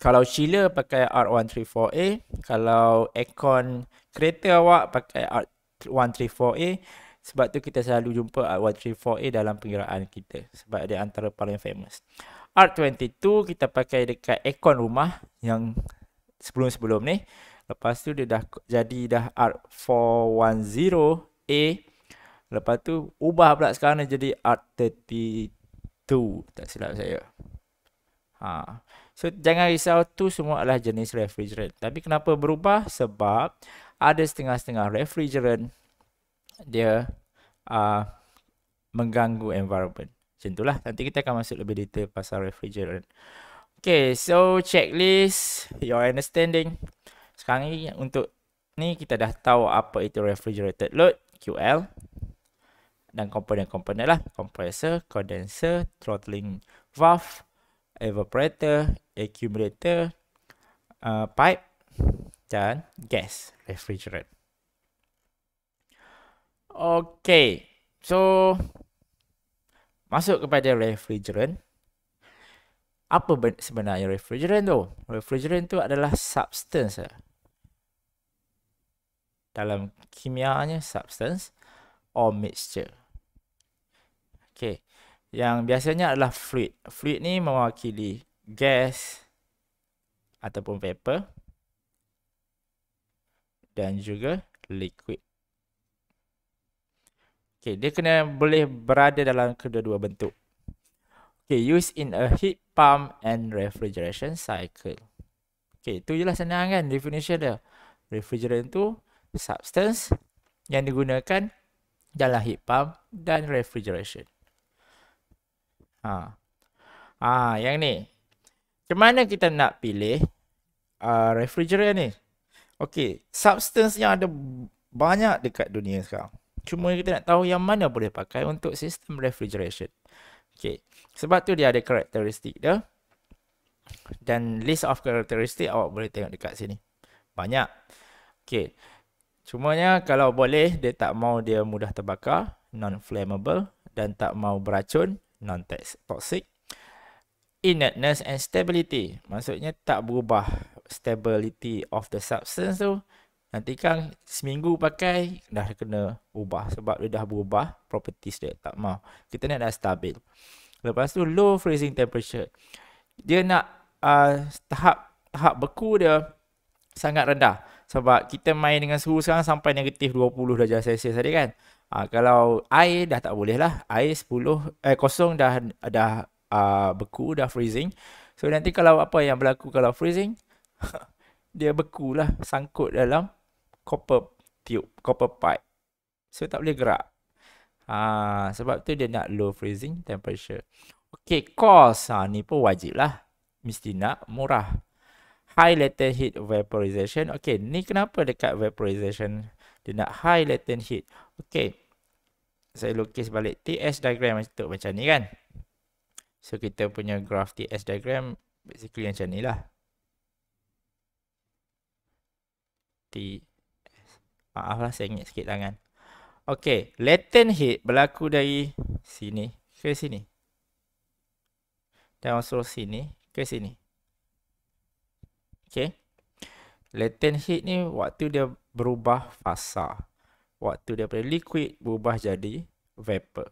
kalau chiller pakai R134A, kalau aircon kereta awak pakai R134A sebab tu kita selalu jumpa R134A dalam pengiraan kita sebab dia antara paling famous. R22 kita pakai dekat aircon rumah yang sebelum-sebelum ni. Lepas tu dia dah jadi dah R410A. Lepas tu ubah pula sekarang jadi R32. Tak silap saya. Ha. So jangan risau tu semua adalah jenis refrigerant. Tapi kenapa berubah? Sebab ada setengah-setengah refrigerant dia uh, mengganggu environment. Macam itulah. Nanti kita akan masuk lebih detail pasal refrigerant. Okay, so checklist your understanding. Sekarang ni untuk ni kita dah tahu apa itu refrigerated load, QL dan komponen-komponen lah. Compressor, condenser, throttling valve, evaporator, accumulator, uh, pipe dan gas refrigerant. Okay, so masuk kepada refrigerant. Apa sebenarnya refrigerant tu? Refrigerant tu adalah substance. Eh. Dalam kimianya substance or mixture. Okay, yang biasanya adalah fluid. Fluid ni mewakili gas ataupun paper dan juga liquid. Okay, dia kena boleh berada dalam kedua-dua bentuk. Okay, use in a heat pump and refrigeration cycle. Okay, tu je senang kan definition dia. Refrigerant tu substance yang digunakan dalam heat pump dan refrigeration. Ah, ha. ha, yang ni ke mana kita nak pilih uh, refrigerator ni? Okey, substance yang ada banyak dekat dunia sekarang. Cuma kita nak tahu yang mana boleh pakai untuk sistem refrigeration. Okey. Sebab tu dia ada karakteristik dia. Dan list of karakteristik awak boleh tengok dekat sini. Banyak. Okey. Cumanya kalau boleh dia tak mau dia mudah terbakar, non flammable dan tak mau beracun, non toxic inertness and stability. Maksudnya tak berubah stability of the substance tu. Nanti kan seminggu pakai dah kena ubah sebab dia dah berubah properties dia tak mau. Kita nak dah stabil. Lepas tu low freezing temperature. Dia nak uh, tahap tahap beku dia sangat rendah sebab kita main dengan suhu sekarang sampai negatif 20 darjah Celsius tadi kan. Uh, kalau air dah tak boleh lah. Air 10 eh kosong dah dah uh, beku dah freezing so nanti kalau apa yang berlaku kalau freezing dia beku lah sangkut dalam copper tube copper pipe so tak boleh gerak Ah, sebab tu dia nak low freezing temperature. Okay, cost ha, ni pun wajib lah. Mesti nak murah. High latent heat vaporization. Okay, ni kenapa dekat vaporization dia nak high latent heat? Okay, saya lukis balik TS diagram untuk macam ni kan. So kita punya graph TS diagram basically macam ni lah. TS. Maaf lah saya ingat sikit tangan. Okay, latent heat berlaku dari sini ke sini. Dan also sini ke sini. Okay. Latent heat ni waktu dia berubah fasa. Waktu dia daripada liquid berubah jadi vapor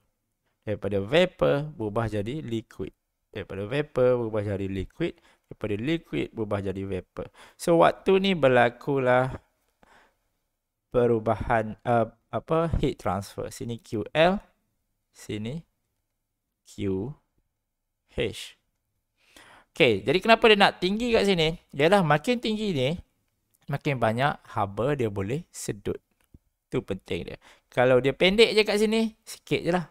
daripada vapor berubah jadi liquid daripada vapor berubah jadi liquid daripada liquid berubah jadi vapor so waktu ni berlakulah perubahan uh, apa heat transfer sini QL sini Q H. Okay, jadi kenapa dia nak tinggi kat sini? Dia lah makin tinggi ni, makin banyak haba dia boleh sedut. Tu penting dia. Kalau dia pendek je kat sini, sikit je lah.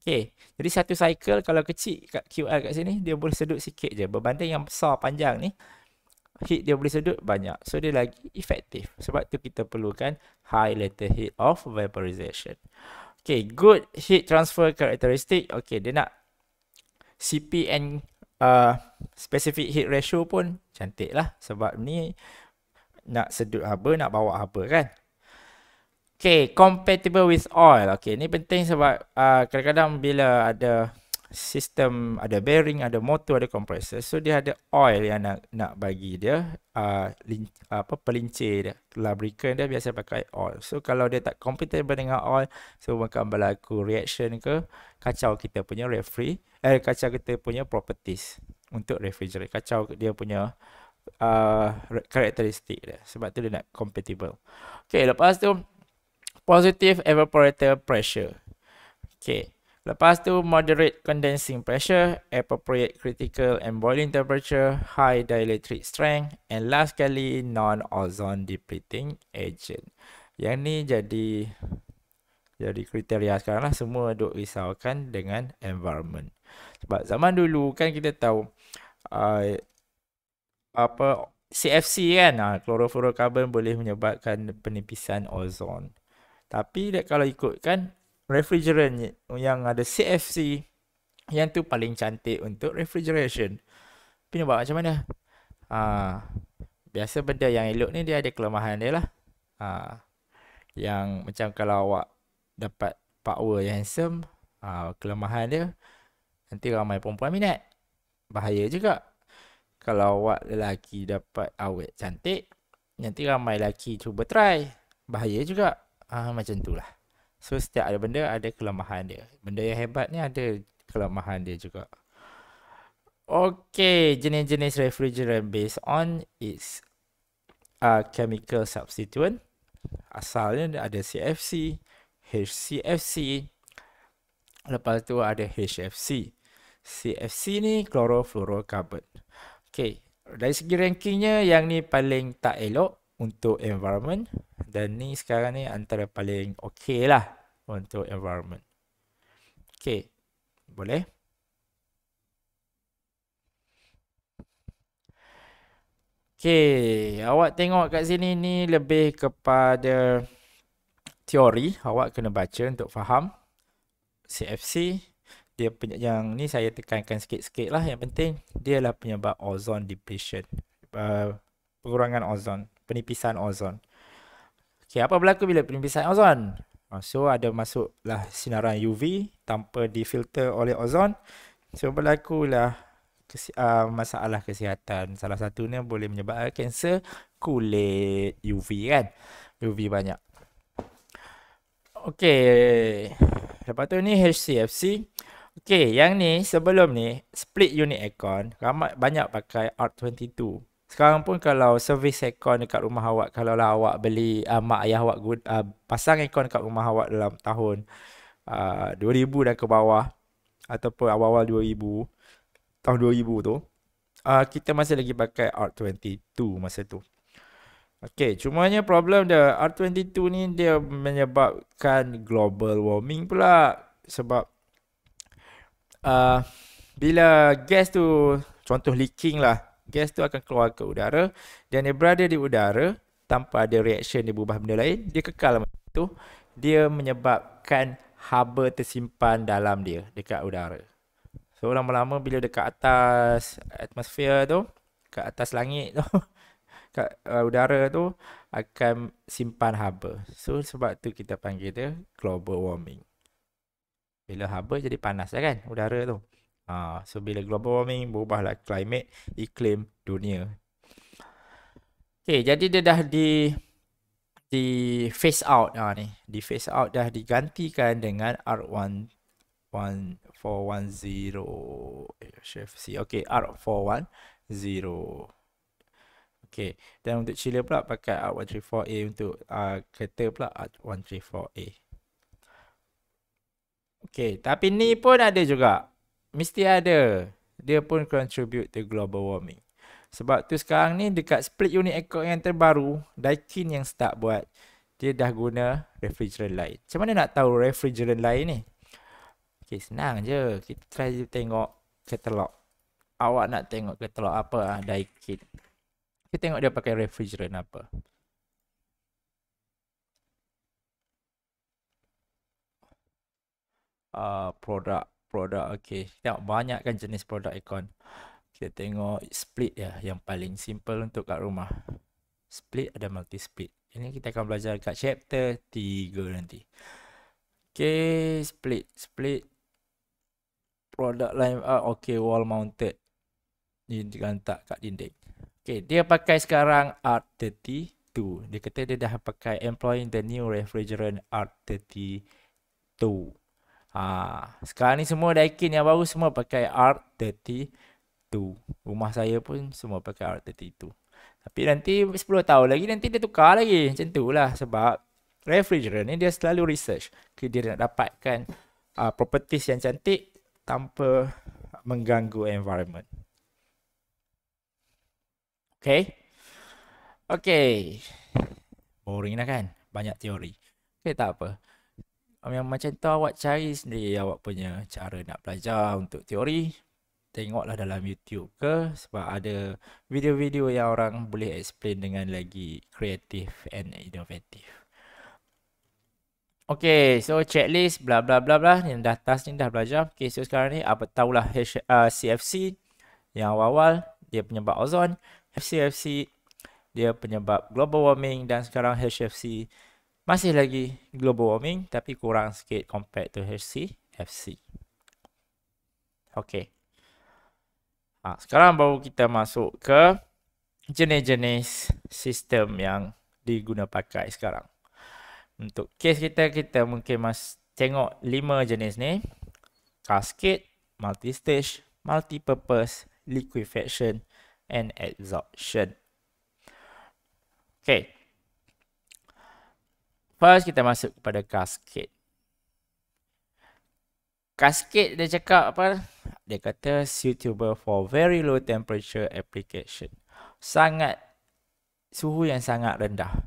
Okay. Jadi satu cycle kalau kecil kat QR kat sini, dia boleh sedut sikit je. Berbanding yang besar panjang ni, heat dia boleh sedut banyak. So dia lagi efektif. Sebab tu kita perlukan high letter heat of vaporization. Okay. Good heat transfer characteristic. Okay. Dia nak CP and uh, specific heat ratio pun cantik lah. Sebab ni nak sedut haba, nak bawa haba kan. Okay, compatible with oil. Okay, ni penting sebab uh, kadang-kadang bila ada sistem, ada bearing, ada motor, ada compressor. So, dia ada oil yang nak nak bagi dia, uh, lin, apa pelincir dia, lubricant lah, dia biasa pakai oil. So, kalau dia tak compatible dengan oil, so akan berlaku reaction ke kacau kita punya refri, eh, kacau kita punya properties untuk refrigerator. Kacau dia punya uh, karakteristik dia. Sebab tu dia nak compatible. Okay, lepas tu, positive evaporator pressure. Okay. Lepas tu moderate condensing pressure, appropriate critical and boiling temperature, high dielectric strength and last kali non-ozone depleting agent. Yang ni jadi jadi kriteria sekarang lah semua duk risaukan dengan environment. Sebab zaman dulu kan kita tahu uh, apa CFC kan, uh, ah, chlorofluorocarbon boleh menyebabkan penipisan ozon. Tapi kalau ikutkan refrigerant yang ada CFC yang tu paling cantik untuk refrigeration. Tapi nak buat macam mana? Ha, biasa benda yang elok ni dia ada kelemahan dia lah. Ha, yang macam kalau awak dapat power yang handsome, ha, kelemahan dia nanti ramai perempuan minat. Bahaya juga. Kalau awak lelaki dapat awet cantik, nanti ramai lelaki cuba try. Bahaya juga uh, macam tu lah. So setiap ada benda ada kelemahan dia. Benda yang hebat ni ada kelemahan dia juga. Okay, jenis-jenis refrigerant based on its uh, chemical substituent. Asalnya ada CFC, HCFC. Lepas tu ada HFC. CFC ni chlorofluorocarbon. Okay, dari segi rankingnya yang ni paling tak elok untuk environment dan ni sekarang ni antara paling okey lah untuk environment. Okay, boleh? Okay, awak tengok kat sini ni lebih kepada teori. Awak kena baca untuk faham CFC. Dia punya, yang ni saya tekankan sikit-sikit lah yang penting. dia Dialah penyebab ozon depletion. Uh, pengurangan ozon penipisan ozon. Okey, apa berlaku bila penipisan ozon? Ah, so ada masuklah sinaran UV tanpa difilter oleh ozon. So berlakulah kesi- uh, masalah kesihatan. Salah satunya boleh menyebabkan kanser kulit UV kan. UV banyak. Okey. Lepas tu ni HCFC. Okey, yang ni sebelum ni split unit aircon ramai banyak pakai R22. Sekarang pun kalau service aircon dekat rumah awak kalau lah awak beli uh, mak ayah awak uh, pasang aircon dekat rumah awak dalam tahun uh, ah, 2000 dan ke bawah ataupun awal-awal 2000 tahun 2000 tu uh, kita masih lagi pakai R22 masa tu. Okay, cumanya problem dia R22 ni dia menyebabkan global warming pula sebab uh, bila gas tu contoh leaking lah gas tu akan keluar ke udara dan dia berada di udara tanpa ada reaction dia berubah benda lain dia kekal macam tu dia menyebabkan haba tersimpan dalam dia dekat udara so lama-lama bila dekat atas atmosfer tu kat atas langit tu kat uh, udara tu akan simpan haba so sebab tu kita panggil dia global warming bila haba jadi panas lah kan udara tu Ha, so bila global warming berubahlah climate iklim dunia. Okay, jadi dia dah di di phase out ha, ni. Di phase out dah digantikan dengan R1 1410 CFC. Okay, R410. Okay, dan untuk Chile pula pakai R134A untuk uh, kereta pula R134A. Okay, tapi ni pun ada juga mesti ada dia pun contribute to global warming sebab tu sekarang ni dekat split unit ekor yang terbaru Daikin yang start buat dia dah guna refrigerant lain macam mana nak tahu refrigerant lain ni Okay, senang je kita try tengok katalog awak nak tengok katalog apa ah Daikin kita tengok dia pakai refrigerant apa uh, produk produk okey tengok banyak kan jenis produk aircon kita tengok split ya yang paling simple untuk kat rumah split ada multi split ini kita akan belajar kat chapter 3 nanti okey split split produk lain, up ah, okey wall mounted ni jangan tak kat dinding okey dia pakai sekarang R32. dia kata dia dah pakai employing the new refrigerant R32 Ha, sekarang ni semua Daikin yang baru semua pakai R32. Rumah saya pun semua pakai R32. Tapi nanti 10 tahun lagi nanti dia tukar lagi. Macam tu lah, sebab refrigerant ni dia selalu research. Dia nak dapatkan uh, properties yang cantik tanpa mengganggu environment. Okay. Okay. Boring lah kan? Banyak teori. Okay tak apa yang macam tu awak cari sendiri awak punya cara nak belajar untuk teori tengoklah dalam YouTube ke sebab ada video-video yang orang boleh explain dengan lagi kreatif and innovative. Okay, so checklist bla bla bla bla ni dah task ni dah belajar. Okay, so sekarang ni apa tahulah H, uh, ah, CFC yang awal-awal dia penyebab ozon, CFC dia penyebab global warming dan sekarang HFC masih lagi global warming tapi kurang sikit compared to HC, FC. Okay. Ha, sekarang baru kita masuk ke jenis-jenis sistem yang diguna pakai sekarang. Untuk kes kita, kita mungkin mas tengok lima jenis ni. Cascade, multi-stage, multi-purpose, liquefaction and adsorption. Okay, First kita masuk kepada kasket. Kasket dia cakap apa? Dia kata suitable for very low temperature application. Sangat suhu yang sangat rendah.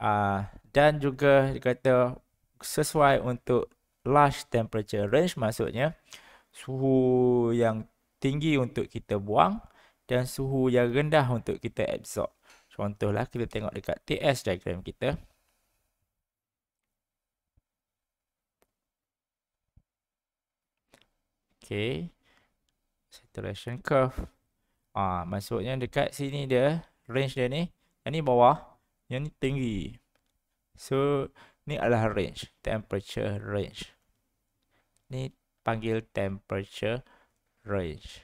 Uh, dan juga dia kata sesuai untuk large temperature range maksudnya suhu yang tinggi untuk kita buang dan suhu yang rendah untuk kita absorb. Contohlah kita tengok dekat TS diagram kita. Okay. Saturation curve. Ah, maksudnya dekat sini dia. Range dia ni. Yang ni bawah. Yang ni tinggi. So, ni adalah range. Temperature range. Ni panggil temperature range.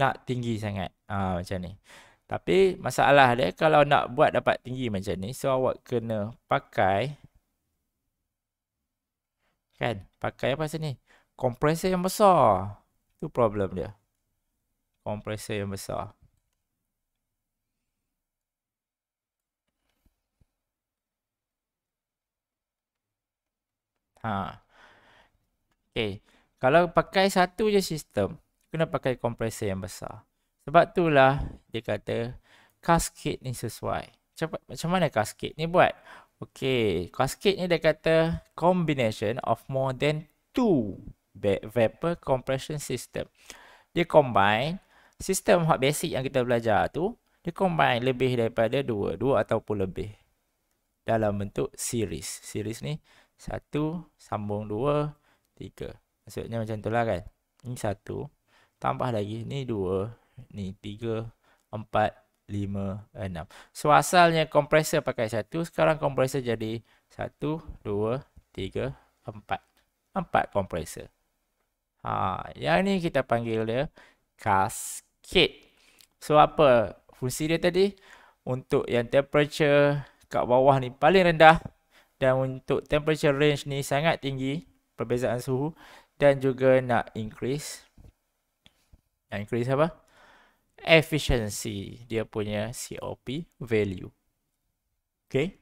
Nak tinggi sangat. Ah, macam ni. Tapi masalah dia kalau nak buat dapat tinggi macam ni. So, awak kena pakai. Kan? Pakai apa sini? ni? compressor yang besar tu problem dia compressor yang besar ha okey kalau pakai satu je sistem kena pakai compressor yang besar sebab itulah dia kata cascade ni sesuai cepat macam mana cascade ni buat okey cascade ni dia kata combination of more than two vapor compression system. Dia combine sistem hot basic yang kita belajar tu, dia combine lebih daripada dua, dua ataupun lebih dalam bentuk series. Series ni satu sambung dua tiga. Maksudnya macam tu lah kan. Ini satu tambah lagi ni dua, ni tiga, empat, lima, enam. So asalnya kompresor pakai satu, sekarang kompresor jadi satu, dua, tiga, empat. Empat kompresor. Ha, yang ni kita panggil dia cascade. So apa fungsi dia tadi? Untuk yang temperature kat bawah ni paling rendah dan untuk temperature range ni sangat tinggi perbezaan suhu dan juga nak increase nak increase apa? efficiency dia punya COP value. Okay.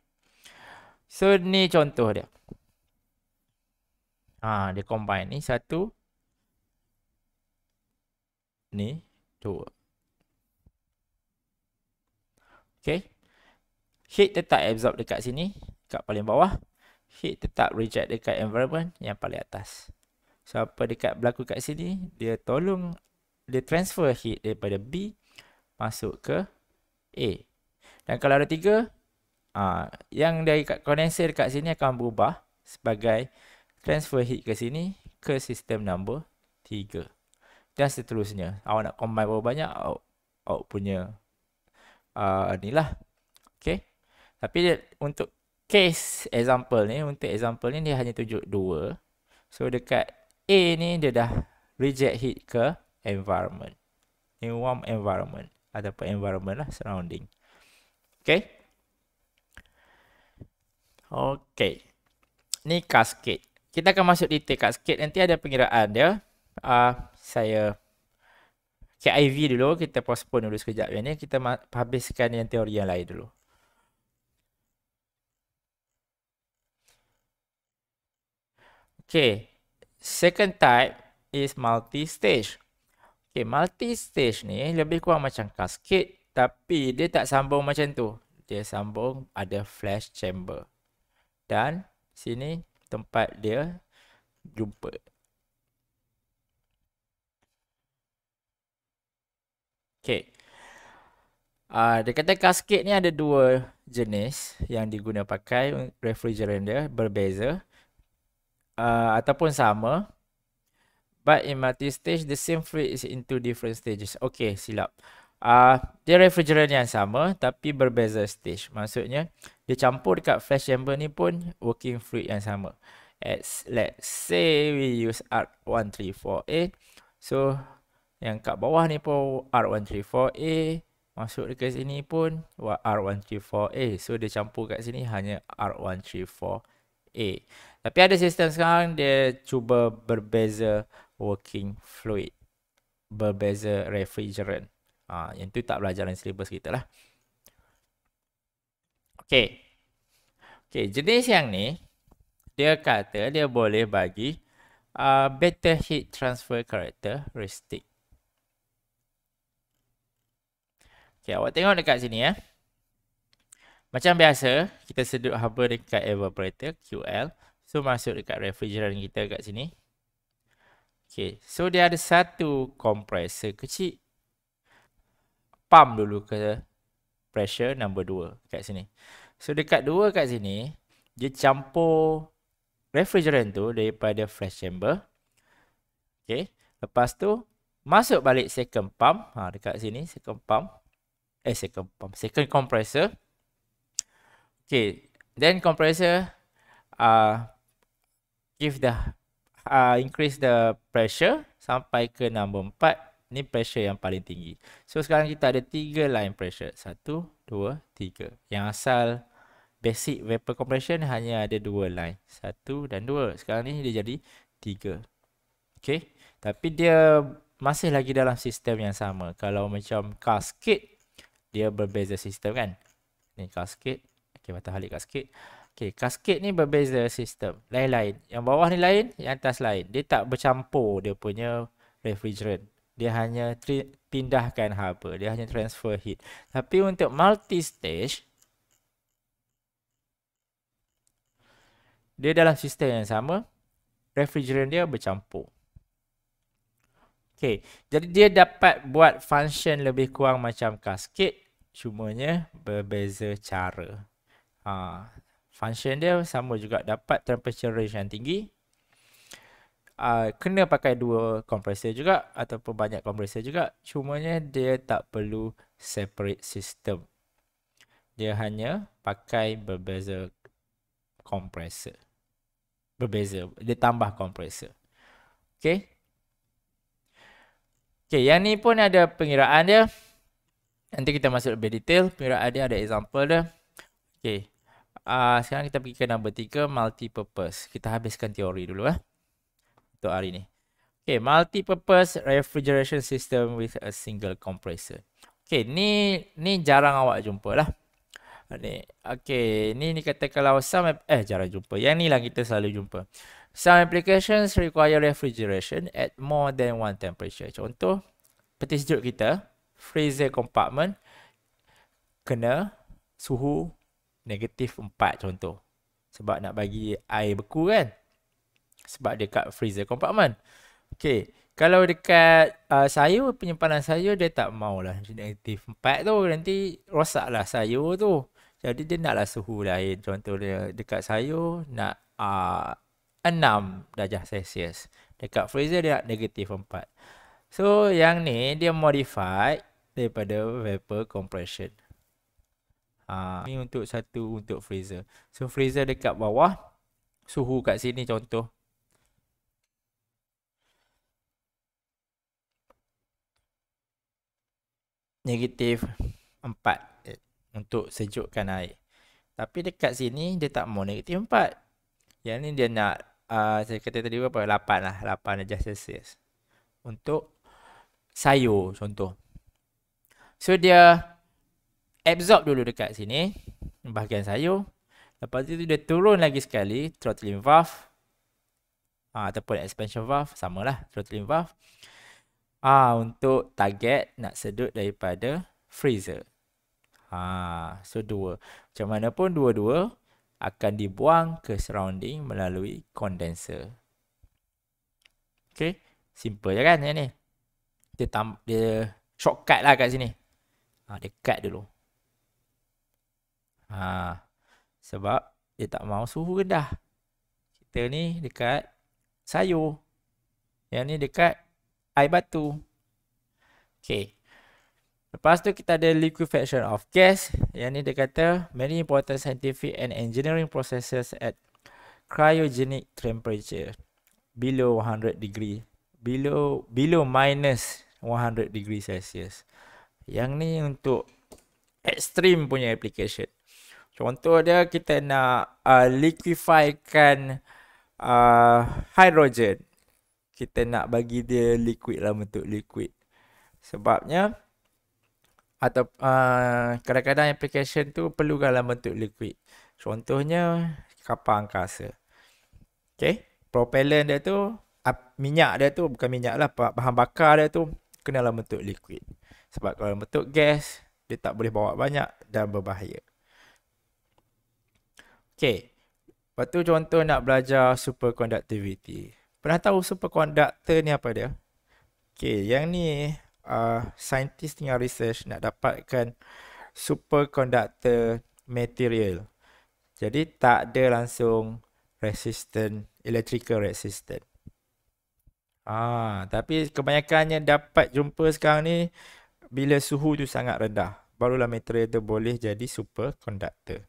So ni contoh dia. Ha, dia combine ni satu ni dua. Okay. Heat tetap absorb dekat sini. Dekat paling bawah. Heat tetap reject dekat environment yang paling atas. So apa dekat berlaku kat sini. Dia tolong. Dia transfer heat daripada B. Masuk ke A. Dan kalau ada tiga. Uh, yang dari kat condenser dekat sini akan berubah. Sebagai transfer heat ke sini. Ke sistem nombor tiga. 3 dan seterusnya awak nak combine berapa banyak awak, awak punya uh, ni lah okay tapi dia, untuk case example ni untuk example ni dia hanya tujuh dua so dekat A ni dia dah reject heat ke environment ni warm environment ataupun environment lah surrounding okay okay ni cascade kita akan masuk detail cascade nanti ada pengiraan dia uh, saya KIV dulu kita postpone dulu sekejap ni kita habiskan yang teori yang lain dulu. Okay, second type is multi-stage. Okay, multi-stage ni lebih kurang macam cascade tapi dia tak sambung macam tu. Dia sambung ada flash chamber. Dan sini tempat dia jumpa. Uh, dia kata kasket ni ada dua jenis yang diguna pakai dia berbeza uh, ataupun sama. But in multi stage, the same fluid is into different stages. Okay, silap. Uh, dia refrigerant yang sama tapi berbeza stage. Maksudnya, dia campur dekat flash chamber ni pun working fluid yang sama. As, let's say we use R134A. So, yang kat bawah ni pun R134A. Masuk dekat sini pun R134A. So dia campur kat sini hanya R134A. Tapi ada sistem sekarang dia cuba berbeza working fluid. Berbeza refrigerant. Ha, yang tu tak belajar dalam syllabus kita lah. Okay. Okay, jenis yang ni dia kata dia boleh bagi uh, better heat transfer characteristic. Okay, awak tengok dekat sini ya. Macam biasa, kita sedut haba dekat evaporator QL. So, masuk dekat refrigerant kita dekat sini. Okay, so dia ada satu compressor kecil. Pump dulu ke pressure number 2 dekat sini. So, dekat dua dekat sini, dia campur refrigerant tu daripada fresh chamber. Okay, lepas tu masuk balik second pump. Ha, dekat sini second pump eh second pump second compressor okay then compressor uh, give the uh, increase the pressure sampai ke nombor 4 ni pressure yang paling tinggi so sekarang kita ada tiga line pressure satu dua tiga yang asal basic vapor compression hanya ada dua line satu dan dua sekarang ni dia jadi tiga okay tapi dia masih lagi dalam sistem yang sama kalau macam cascade dia berbeza sistem kan. Ni kasket. Okey, matahalik kasket. Okey, kasket ni berbeza sistem. Lain-lain. Yang bawah ni lain, yang atas lain. Dia tak bercampur dia punya refrigerant. Dia hanya pindahkan haba. Dia hanya transfer heat. Tapi untuk multi-stage, dia dalam sistem yang sama, refrigerant dia bercampur. Okey, jadi dia dapat buat function lebih kurang macam cascade cumanya berbeza cara. Ha, function dia sama juga dapat temperature range yang tinggi. Ha, kena pakai dua compressor juga ataupun banyak compressor juga. Cumanya dia tak perlu separate system. Dia hanya pakai berbeza compressor. Berbeza. Dia tambah compressor. Okay. Okay, yang ni pun ada pengiraan dia. Nanti kita masuk lebih detail. Pirate ada ada example dia. Okay. Uh, ah, sekarang kita pergi ke number 3. Multi-purpose. Kita habiskan teori dulu. Eh. Untuk hari ni. Okay. Multi-purpose refrigeration system with a single compressor. Okay. Ni ni jarang awak jumpa lah. Ni, okay. Ni ni kata kalau some... Eh jarang jumpa. Yang ni lah kita selalu jumpa. Some applications require refrigeration at more than one temperature. Contoh. Peti sejuk kita freezer compartment kena suhu negatif 4 contoh. Sebab nak bagi air beku kan. Sebab dekat freezer compartment. Okay. Kalau dekat uh, sayur, penyimpanan sayur dia tak maulah negatif 4 tu. Nanti rosaklah sayur tu. Jadi dia naklah suhu lain. Contoh dia dekat sayur nak uh, 6 darjah Celsius. Dekat freezer dia nak negatif 4. So yang ni dia modified daripada vapor compression. Ha, ini untuk satu untuk freezer. So freezer dekat bawah suhu kat sini contoh. Negatif 4 untuk sejukkan air. Tapi dekat sini dia tak mau negatif 4. Yang ni dia nak uh, saya kata tadi berapa? 8 lah. 8 aja Celsius. Untuk sayur contoh. So dia absorb dulu dekat sini bahagian sayur. Lepas tu dia turun lagi sekali throttling valve ah ha, ataupun expansion valve sama lah throttling valve. Ah ha, untuk target nak sedut daripada freezer. Ha, so dua. Macam mana pun dua-dua akan dibuang ke surrounding melalui condenser. Okey, Simple je kan yang ni. Dia, tam- dia shortcut lah kat sini ha, dia cut dulu. Ha, sebab dia tak mau suhu rendah. Kita ni dekat sayur. Yang ni dekat air batu. Okay. Lepas tu kita ada liquefaction of gas. Yang ni dia kata many important scientific and engineering processes at cryogenic temperature below 100 degree. Below below minus 100 degree Celsius. Yang ni untuk extreme punya application. Contoh dia kita nak uh, liquefykan uh, hydrogen. Kita nak bagi dia liquid lah bentuk liquid. Sebabnya atau uh, kadang-kadang application tu perlu dalam bentuk liquid. Contohnya kapal angkasa. Okay. Propellant dia tu, uh, minyak dia tu, bukan minyak lah, bahan bakar dia tu kena dalam bentuk liquid sebab kalau betul, gas dia tak boleh bawa banyak dan berbahaya. Okey. Lepas tu contoh nak belajar superconductivity. Pernah tahu superconductor ni apa dia? Okey, yang ni uh, saintis tengah research nak dapatkan superconductor material. Jadi tak ada langsung resistant, electrical resistant. Ah, tapi kebanyakannya dapat jumpa sekarang ni bila suhu tu sangat rendah barulah material tu boleh jadi super superconductor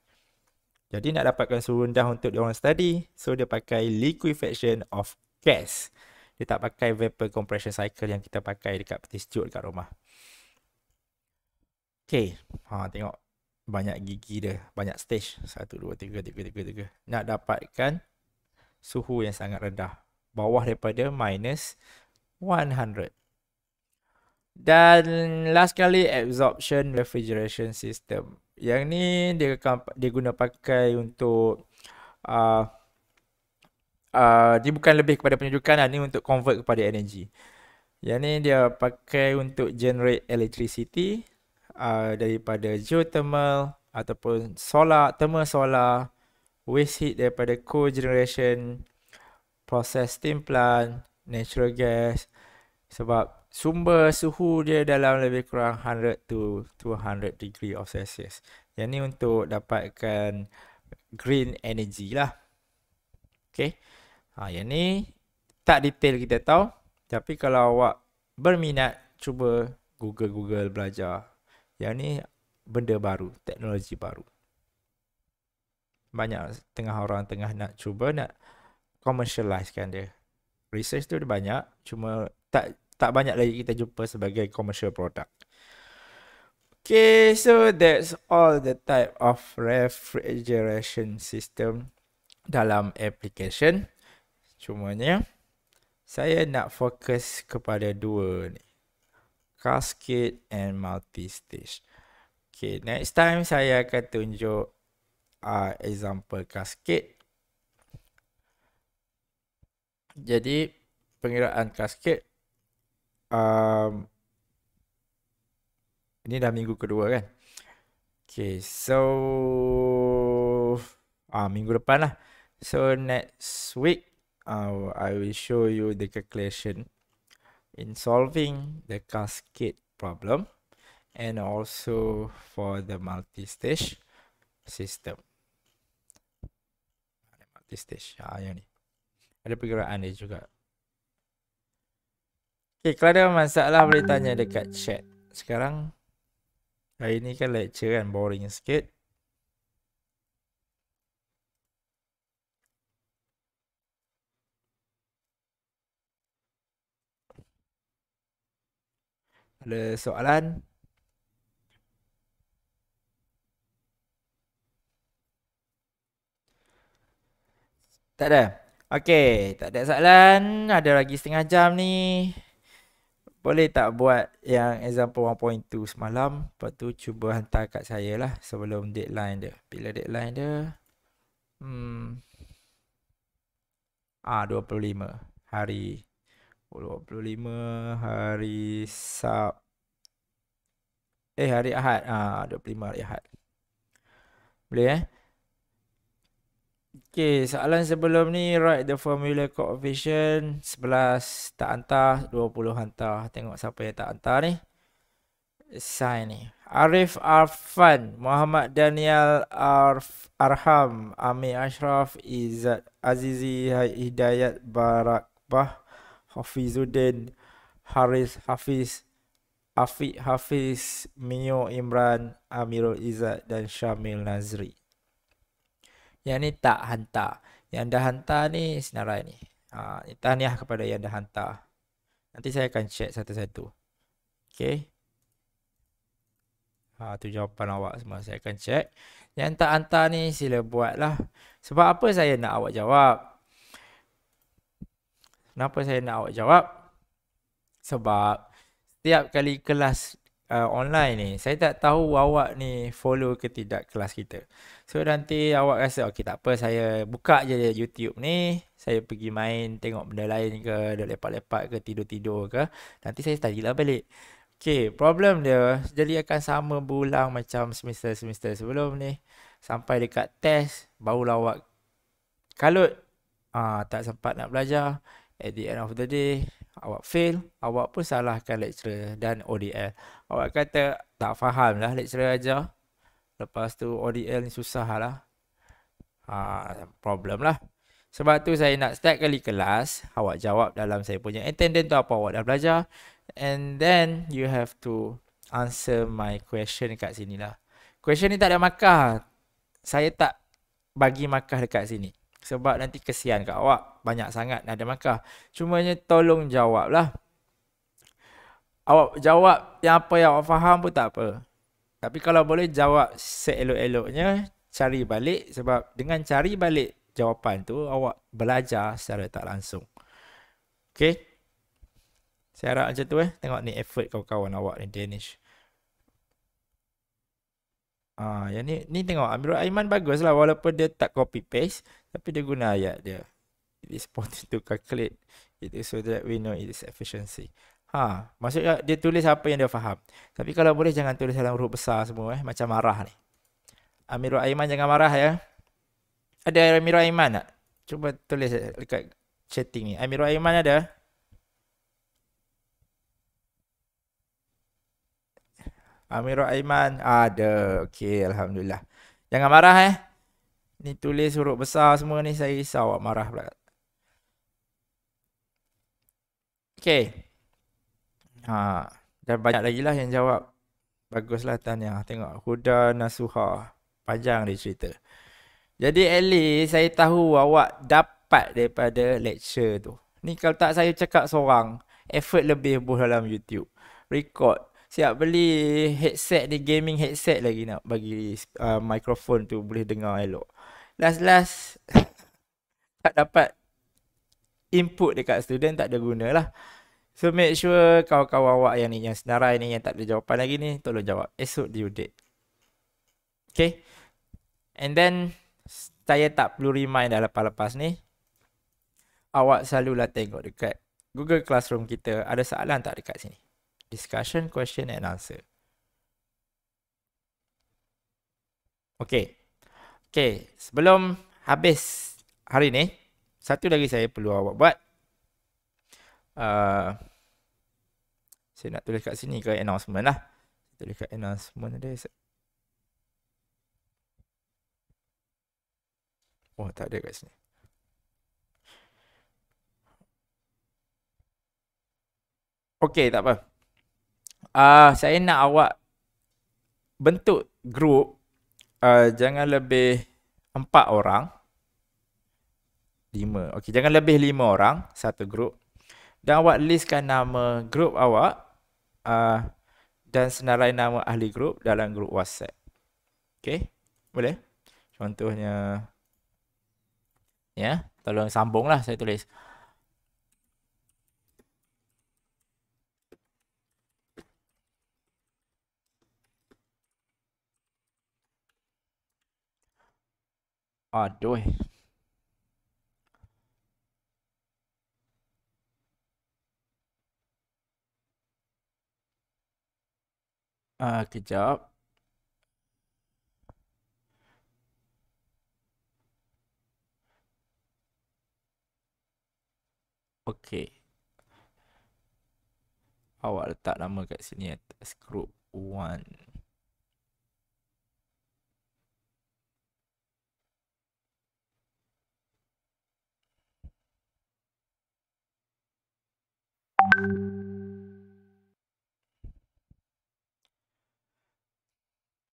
jadi nak dapatkan suhu rendah untuk diorang study so dia pakai liquefaction of gas dia tak pakai vapor compression cycle yang kita pakai dekat peti sejuk dekat rumah Okay, ha, tengok banyak gigi dia, banyak stage. Satu, dua, tiga, tiga, tiga, tiga. Nak dapatkan suhu yang sangat rendah. Bawah daripada minus 100. Dan last kali absorption refrigeration system. Yang ni dia dia guna pakai untuk uh, Uh, dia bukan lebih kepada penyujukan lah. Ni untuk convert kepada energy Yang ni dia pakai untuk generate electricity uh, Daripada geothermal Ataupun solar, thermal solar Waste heat daripada cogeneration Process steam plant Natural gas Sebab sumber suhu dia dalam lebih kurang 100 to 200 degree of Celsius. Yang ni untuk dapatkan green energy lah. Okay. Ha, yang ni tak detail kita tahu. Tapi kalau awak berminat, cuba Google-Google belajar. Yang ni benda baru, teknologi baru. Banyak tengah orang tengah nak cuba nak commercialize kan dia. Research tu dia banyak, cuma tak tak banyak lagi kita jumpa sebagai commercial product. Okay, so that's all the type of refrigeration system dalam application. Cumanya, saya nak fokus kepada dua ni. Cascade and multi-stage. Okay, next time saya akan tunjuk uh, example cascade. Jadi, pengiraan cascade um, ini dah minggu kedua kan. Okay, so ah uh, minggu depan lah. So next week, uh, I will show you the calculation in solving the cascade problem and also for the multi-stage system. Multi-stage, ah, yang ni. Ada perkiraan dia juga. Okay, kalau ada masalah boleh tanya dekat chat. Sekarang, hari ni kan lecture kan, boring sikit. Ada soalan? Tak ada? Okay, tak ada soalan. Ada lagi setengah jam ni boleh tak buat yang example 1.2 semalam Lepas tu cuba hantar kat saya lah sebelum deadline dia Bila deadline dia hmm, ah 25 hari 25 hari Sab Eh hari Ahad ah 25 hari Ahad Boleh eh Okay, soalan sebelum ni write the formula coefficient 11 tak hantar, 20 hantar. Tengok siapa yang tak hantar ni. Sign ni. Arif Arfan, Muhammad Daniel Arf Arham, Amir Ashraf, Izzat Azizi, Hidayat Barakbah, Hafizuddin, Haris Hafiz, Afiq Hafiz, Mio Imran, Amirul Izzat dan Syamil Nazri. Yang ni tak hantar. Yang dah hantar ni senarai ni. Ha, ni tahniah kepada yang dah hantar. Nanti saya akan check satu-satu. Okay. Ha, tu jawapan awak semua. Saya akan check. Yang tak hantar ni sila buatlah. Sebab apa saya nak awak jawab? Kenapa saya nak awak jawab? Sebab setiap kali kelas uh, online ni saya tak tahu awak ni follow ke tidak kelas kita so nanti awak rasa okey tak apa saya buka je YouTube ni saya pergi main tengok benda lain ke ada lepak-lepak ke tidur-tidur ke nanti saya study lah balik Okay, problem dia jadi akan sama berulang macam semester-semester sebelum ni sampai dekat test barulah awak kalut ah tak sempat nak belajar at the end of the day awak fail, awak pun salahkan lecturer dan ODL. Awak kata tak faham lah lecturer aja. Lepas tu ODL ni susah lah. Ha, problem lah. Sebab tu saya nak start kali kelas, awak jawab dalam saya punya attendant tu apa awak dah belajar. And then you have to answer my question kat sini lah. Question ni tak ada markah. Saya tak bagi markah dekat sini. Sebab nanti kesian kat awak Banyak sangat ada markah Cumanya tolong jawablah Awak jawab yang apa yang awak faham pun tak apa Tapi kalau boleh jawab seelok-eloknya Cari balik sebab dengan cari balik jawapan tu Awak belajar secara tak langsung Okay Saya harap macam tu eh Tengok ni effort kawan-kawan awak ni Danish Ah, yang ni, ni tengok Amirul Aiman bagus lah walaupun dia tak copy paste tapi dia guna ayat dia. It is pointing to calculate. It is so that we know it is efficiency. Ha, maksudnya dia tulis apa yang dia faham. Tapi kalau boleh jangan tulis dalam huruf besar semua eh, macam marah ni. Amirul Aiman jangan marah ya. Ada Amirul Aiman tak? Cuba tulis dekat chatting ni. Amirul Aiman ada? Amirul Aiman ada. Okey, alhamdulillah. Jangan marah eh. Ni tulis huruf besar semua ni saya risau awak marah pula. Okay. Ha, dan banyak lagi lah yang jawab. Baguslah tanya. Tengok. Huda Nasuha. Panjang dia cerita. Jadi at saya tahu awak dapat daripada lecture tu. Ni kalau tak saya cakap seorang. Effort lebih buat dalam YouTube. Record. Siap beli headset ni. Gaming headset lagi nak bagi uh, microphone tu. Boleh dengar elok last-last tak dapat input dekat student tak ada guna lah. So make sure kawan-kawan awak yang ni, yang senarai ni, yang tak ada jawapan lagi ni, tolong jawab. Esok due date. Okay. And then, saya tak perlu remind dah lepas-lepas ni. Awak selalulah tengok dekat Google Classroom kita. Ada soalan tak dekat sini? Discussion, question and answer. Okay. Okay, sebelum habis hari ni, satu lagi saya perlu awak buat. Uh, saya nak tulis kat sini ke announcement lah. Tulis kat announcement ada. Oh, tak ada kat sini. Okay, tak apa. Uh, saya nak awak bentuk group uh, jangan lebih empat orang. Lima. Okey, jangan lebih lima orang satu grup. Dan awak listkan nama grup awak uh, dan senarai nama ahli grup dalam grup WhatsApp. Okey, boleh? Contohnya, ya, yeah, tolong sambunglah saya tulis. Ah, dois. Ah, kejap. Okey. Awak letak nama kat sini. atas Group one.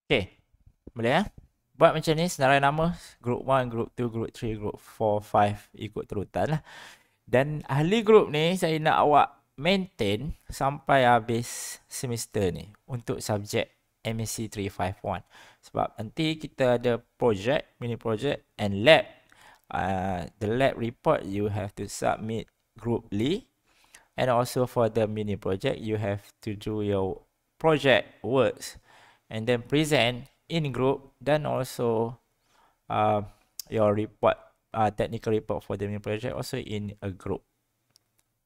Okay. Boleh ya? Buat macam ni senarai nama group 1, group 2, group 3, group 4, 5 ikut terutan lah. Dan ahli group ni saya nak awak maintain sampai habis semester ni untuk subjek MSC 351. Sebab nanti kita ada project, mini project and lab. Uh, the lab report you have to submit grouply and also for the mini project you have to do your project works and then present in group then also uh, your report uh, technical report for the mini project also in a group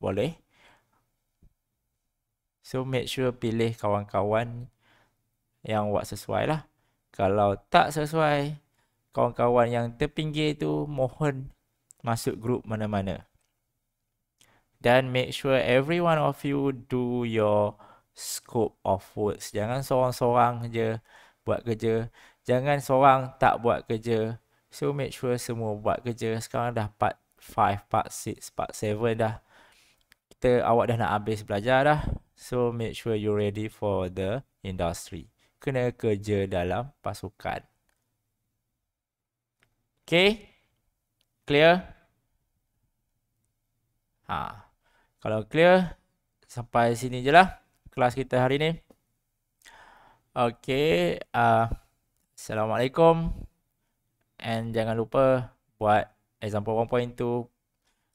boleh so make sure pilih kawan-kawan yang buat sesuai lah kalau tak sesuai kawan-kawan yang terpinggir tu mohon masuk group mana-mana dan make sure every one of you do your scope of words. Jangan seorang seorang je buat kerja. Jangan seorang tak buat kerja. So make sure semua buat kerja. Sekarang dah part 5, part 6, part 7 dah. Kita awak dah nak habis belajar dah. So make sure you ready for the industry. Kena kerja dalam pasukan. Okay? Clear? Ah. Ha. Kalau clear sampai sini je lah kelas kita hari ni. Okay. Uh, Assalamualaikum. And jangan lupa buat example 1.2.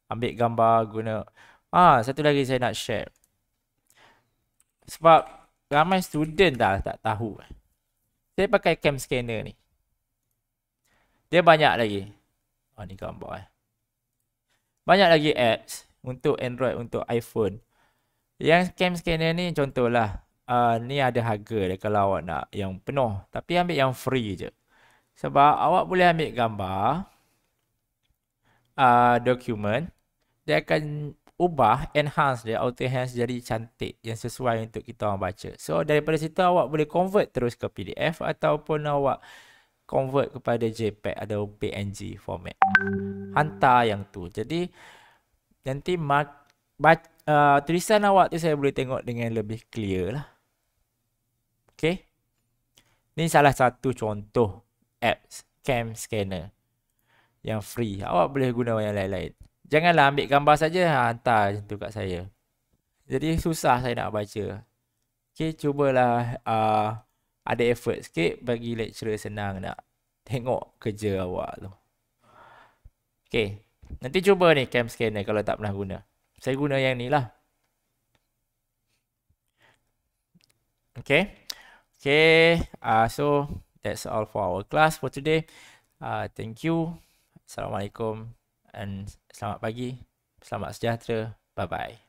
Ambil gambar guna. Ah, satu lagi saya nak share. Sebab ramai student dah tak tahu. Eh. Saya pakai cam scanner ni. Dia banyak lagi. Oh, ni gambar eh. Banyak lagi apps untuk Android, untuk iPhone. Yang scam scanner ni contohlah. Uh, ni ada harga dia kalau awak nak yang penuh. Tapi ambil yang free je. Sebab awak boleh ambil gambar. Uh, dokumen. Dia akan ubah, enhance dia, auto enhance jadi cantik yang sesuai untuk kita orang baca. So daripada situ awak boleh convert terus ke PDF ataupun awak convert kepada JPEG atau PNG format. Hantar yang tu. Jadi Nanti mark, but, uh, tulisan awak tu saya boleh tengok dengan lebih clear lah. Okay. Ni salah satu contoh apps cam scanner yang free. Awak boleh guna yang lain-lain. Janganlah ambil gambar saja ha, hantar macam tu kat saya. Jadi susah saya nak baca. Okay, cubalah uh, ada effort sikit bagi lecturer senang nak tengok kerja awak tu. Okay. Nanti cuba ni cam scanner kalau tak pernah guna. Saya guna yang ni lah. Okay. Okay. Uh, so that's all for our class for today. Uh, thank you. Assalamualaikum. And selamat pagi. Selamat sejahtera. Bye-bye.